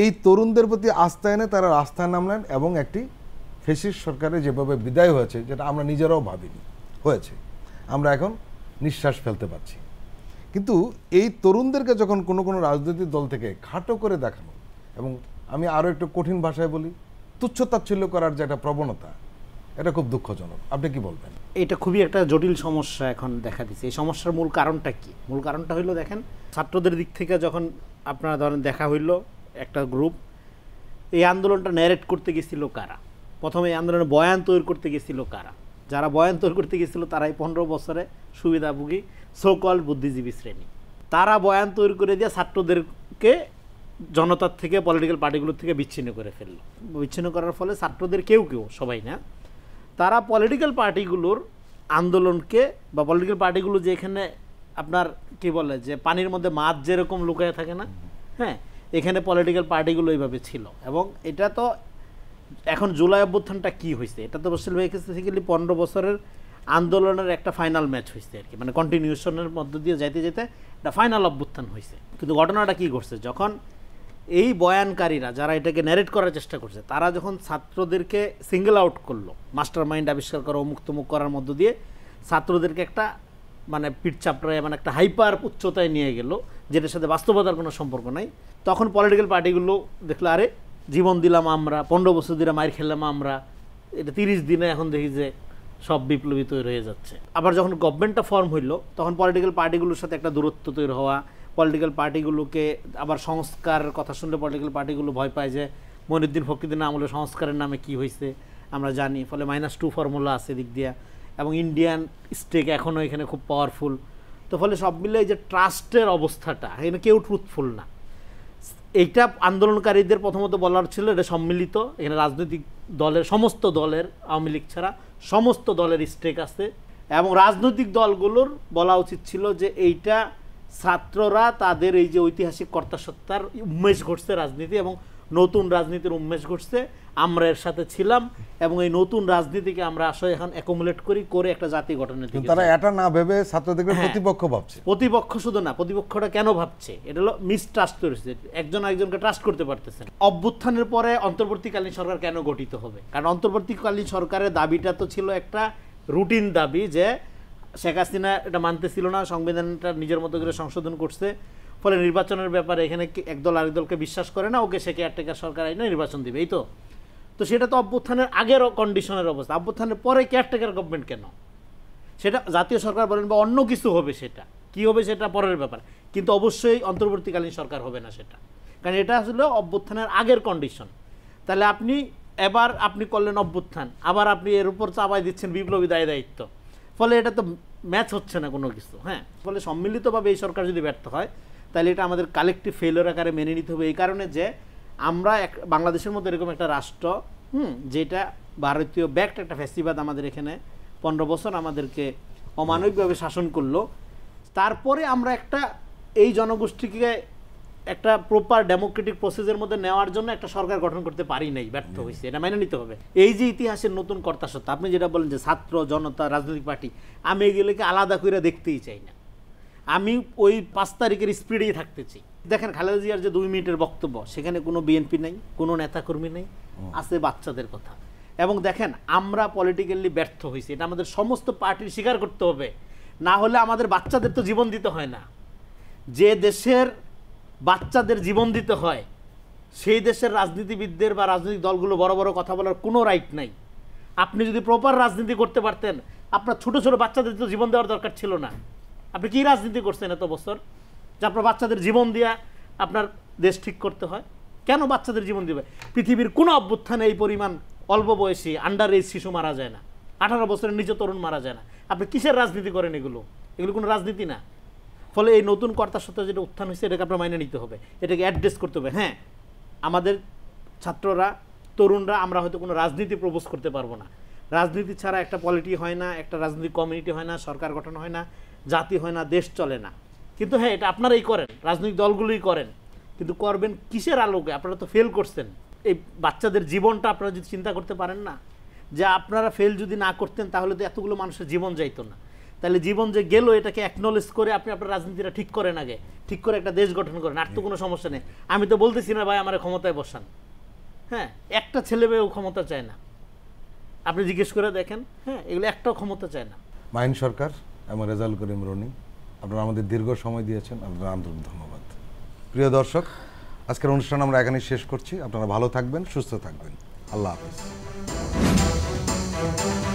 এই তরুণদের প্রতি আস্থা এনে তারা রাস্তায় নামলেন এবং একটি ফেসিস সরকারে যেভাবে বিদায় হয়েছে যেটা আমরা নিজেরাও ভাবিনি হয়েছে আমরা এখন নিঃশ্বাস ফেলতে পারছি কিন্তু এই তরুণদেরকে যখন কোনো কোনো রাজনৈতিক দল থেকে খাটো করে দেখানো এবং আমি আরও একটু কঠিন ভাষায় বলি তুচ্ছ করার যে একটা প্রবণতা এটা খুব দুঃখজনক আপনি কি বলবেন এটা খুবই একটা জটিল সমস্যা এখন দেখা দিচ্ছে এই সমস্যার মূল কারণটা কি মূল কারণটা হইলো দেখেন ছাত্রদের দিক থেকে যখন আপনারা ধরেন দেখা হইল একটা গ্রুপ এই আন্দোলনটা ন্যারেট করতে গেছিল কারা প্রথমে এই আন্দোলনের বয়ান তৈরি করতে গেছিল কারা যারা বয়ান তৈরি করতে গেছিল তারাই পনেরো বছরে সুবিধাভোগী সকল বুদ্ধিজীবী শ্রেণী তারা বয়ান তৈরি করে দিয়ে ছাত্রদেরকে জনতার থেকে পলিটিক্যাল পার্টিগুলোর থেকে বিচ্ছিন্ন করে ফেললো বিচ্ছিন্ন করার ফলে ছাত্রদের কেউ কেউ সবাই না তারা পলিটিক্যাল পার্টিগুলোর আন্দোলনকে বা পলিটিক্যাল পার্টিগুলো যে এখানে আপনার কি বলে যে পানির মধ্যে মাছ যেরকম লুকায় থাকে না হ্যাঁ এখানে পলিটিক্যাল পার্টিগুলো এইভাবে ছিল এবং এটা তো এখন জুলাই অভ্যুত্থানটা কী হয়েছে এটা তো বসিল ভাই বেসিক্যালি পনেরো বছরের আন্দোলনের একটা ফাইনাল ম্যাচ হয়েছে আর কি মানে কন্টিনিউশনের মধ্য দিয়ে যাইতে যেতে একটা ফাইনাল অভ্যুত্থান হয়েছে কিন্তু ঘটনাটা কী ঘটছে যখন এই বয়ানকারীরা যারা এটাকে ন্যারেট করার চেষ্টা করছে তারা যখন ছাত্রদেরকে সিঙ্গেল আউট করলো মাস্টার মাইন্ড আবিষ্কার করা অমুক্তমুক করার মধ্য দিয়ে ছাত্রদেরকে একটা মানে পিঠচাপড়ায় মানে একটা হাইপার উচ্চতায় নিয়ে গেল যেটার সাথে বাস্তবতার কোনো সম্পর্ক নাই তখন পলিটিক্যাল পার্টিগুলো দেখলো আরে জীবন দিলাম আমরা পনেরো বছর দিলাম মায়ের খেললাম আমরা এটা তিরিশ দিনে এখন দেখি যে সব বিপ্লবী তৈরি হয়ে যাচ্ছে আবার যখন গভর্নমেন্টটা ফর্ম হইল তখন পলিটিক্যাল পার্টিগুলোর সাথে একটা দূরত্ব তৈরি হওয়া পলিটিক্যাল পার্টিগুলোকে আবার সংস্কার কথা শুনলে পলিটিক্যাল পার্টিগুলো ভয় পায় যে মনিউদ্দিন ফকিরদিন আমলে সংস্কারের নামে কি হয়েছে আমরা জানি ফলে মাইনাস টু ফর্মুলা আছে দিক দিয়া এবং ইন্ডিয়ান স্টেক এখনও এখানে খুব পাওয়ারফুল তো ফলে সব মিলে যে ট্রাস্টের অবস্থাটা এখানে কেউ ট্রুথফুল না এইটা আন্দোলনকারীদের প্রথমত বলার ছিল এটা সম্মিলিত এখানে রাজনৈতিক দলের সমস্ত দলের আওয়ামী লীগ ছাড়া সমস্ত দলের স্টেক আছে এবং রাজনৈতিক দলগুলোর বলা উচিত ছিল যে এইটা ছাত্ররা তাদের এই যে ঐতিহাসিক কর্তাসত্তার উন্মেষ ঘটছে রাজনীতি এবং নতুন রাজনীতির উন্মেষ ঘটছে আমরা এর সাথে ছিলাম এবং এই নতুন রাজনীতিকে আমরা আসলে এখন অ্যাকুমুলেট করি করে একটা জাতি গঠনের দিকে তারা এটা না ভেবে ছাত্রদের হ্যাঁ। প্রতিপক্ষ ভাবছে প্রতিপক্ষ শুধু না প্রতিপক্ষটা কেন ভাবছে এটা হলো মিসট্রাস্ট করেছে একজন একজনকে ট্রাস্ট করতে পারতেছে অভ্যুত্থানের পরে অন্তর্বর্তীকালীন সরকার কেন গঠিত হবে কারণ অন্তর্বর্তীকালীন সরকারের দাবিটা তো ছিল একটা রুটিন দাবি যে শেখ হাসিনা এটা মানতেছিল না সংবিধানটা নিজের মতো করে সংশোধন করছে ফলে নির্বাচনের ব্যাপারে এখানে একদল আরেক দলকে বিশ্বাস করে না ওকে সে কেয়ারটেকার সরকার আইনে নির্বাচন দিবে এই তো তো সেটা তো অভ্যুত্থানের আগের কন্ডিশনের অবস্থা অভ্যুত্থানের পরে কেয়ারটেকার গভর্নমেন্ট কেন সেটা জাতীয় সরকার বলেন বা অন্য কিছু হবে সেটা কি হবে সেটা পরের ব্যাপার কিন্তু অবশ্যই অন্তর্বর্তীকালীন সরকার হবে না সেটা কারণ এটা আসলে অভ্যুত্থানের আগের কন্ডিশন তাহলে আপনি এবার আপনি করলেন অভ্যুত্থান আবার আপনি এর উপর চাপাই দিচ্ছেন বিপ্লবী দায় দায়িত্ব ফলে এটা তো ম্যাচ হচ্ছে না কোনো কিছু হ্যাঁ ফলে সম্মিলিতভাবে এই সরকার যদি ব্যর্থ হয় তাহলে এটা আমাদের কালেকটিভ ফেলিওর আকারে মেনে নিতে হবে এই কারণে যে আমরা এক বাংলাদেশের মতো এরকম একটা রাষ্ট্র হুম যেটা ভারতীয় ব্যাক্ট একটা ফেস্টিভাল আমাদের এখানে পনেরো বছর আমাদেরকে অমানবিকভাবে শাসন করলো তারপরে আমরা একটা এই জনগোষ্ঠীকে একটা প্রপার ডেমোক্রেটিক প্রসেসের মধ্যে নেওয়ার জন্য একটা সরকার গঠন করতে পারি নাই ব্যর্থ হয়েছে এটা মেনে নিতে হবে এই যে ইতিহাসের নতুন কর্তা সত্তা আপনি যেটা বলেন যে ছাত্র জনতা রাজনৈতিক পার্টি আমি এগুলোকে আলাদা করে দেখতেই চাই না আমি ওই পাঁচ তারিখের স্পিডেই থাকতে চাই দেখেন খালেদা জিয়ার যে দুই মিনিটের বক্তব্য সেখানে কোনো বিএনপি নেই কোনো নেতাকর্মী নেই আছে বাচ্চাদের কথা এবং দেখেন আমরা পলিটিক্যালি ব্যর্থ হয়েছি এটা আমাদের সমস্ত পার্টির স্বীকার করতে হবে না হলে আমাদের বাচ্চাদের তো জীবন দিতে হয় না যে দেশের বাচ্চাদের জীবন দিতে হয় সেই দেশের রাজনীতিবিদদের বা রাজনৈতিক দলগুলো বড় বড় কথা বলার কোনো রাইট নাই আপনি যদি প্রপার রাজনীতি করতে পারতেন আপনার ছোটো ছোটো বাচ্চাদের তো জীবন দেওয়ার দরকার ছিল না আপনি কী রাজনীতি করছেন এত বছর যে আপনার বাচ্চাদের জীবন দিয়া আপনার দেশ ঠিক করতে হয় কেন বাচ্চাদের জীবন দিবে পৃথিবীর কোনো অভ্যুত্থানে এই পরিমাণ অল্প বয়সী আন্ডার এজ শিশু মারা যায় না আঠারো বছরের নিচে তরুণ মারা যায় না আপনি কিসের রাজনীতি করেন এগুলো এগুলো কোনো রাজনীতি না ফলে এই নতুন কর্তার সাথে যেটা উত্থান হয়েছে এটাকে আপনার মাইনে নিতে হবে এটাকে অ্যাড্রেস করতে হবে হ্যাঁ আমাদের ছাত্ররা তরুণরা আমরা হয়তো কোনো রাজনীতি প্রবোজ করতে পারবো না রাজনীতি ছাড়া একটা পলিটি হয় না একটা রাজনৈতিক কমিউনিটি হয় না সরকার গঠন হয় না জাতি হয় না দেশ চলে না কিন্তু হ্যাঁ এটা আপনারাই করেন রাজনৈতিক দলগুলোই করেন কিন্তু করবেন কিসের আলোকে আপনারা তো ফেল করছেন এই বাচ্চাদের জীবনটা আপনারা যদি চিন্তা করতে পারেন না যে আপনারা ফেল যদি না করতেন তাহলে তো এতগুলো মানুষের জীবন যাইতো না তাহলে জীবন যে গেল এটাকে অ্যাকনোলেজ করে আপনি আপনার রাজনীতিটা ঠিক করেন আগে ঠিক করে একটা দেশ গঠন করেন আর তো কোনো সমস্যা নেই আমি তো বলতেছি না ভাই আমার ক্ষমতায় বসান হ্যাঁ একটা ছেলে মেয়েও ক্ষমতা চায় না আপনি জিজ্ঞেস করে দেখেন হ্যাঁ এগুলো একটাও ক্ষমতা চায় না মাইন সরকার এবং রেজাল করিম রনি আপনারা আমাদের দীর্ঘ সময় দিয়েছেন আপনারা আন্তরিক ধন্যবাদ প্রিয় দর্শক আজকের অনুষ্ঠান আমরা এখানেই শেষ করছি আপনারা ভালো থাকবেন সুস্থ থাকবেন আল্লাহ হাফিজ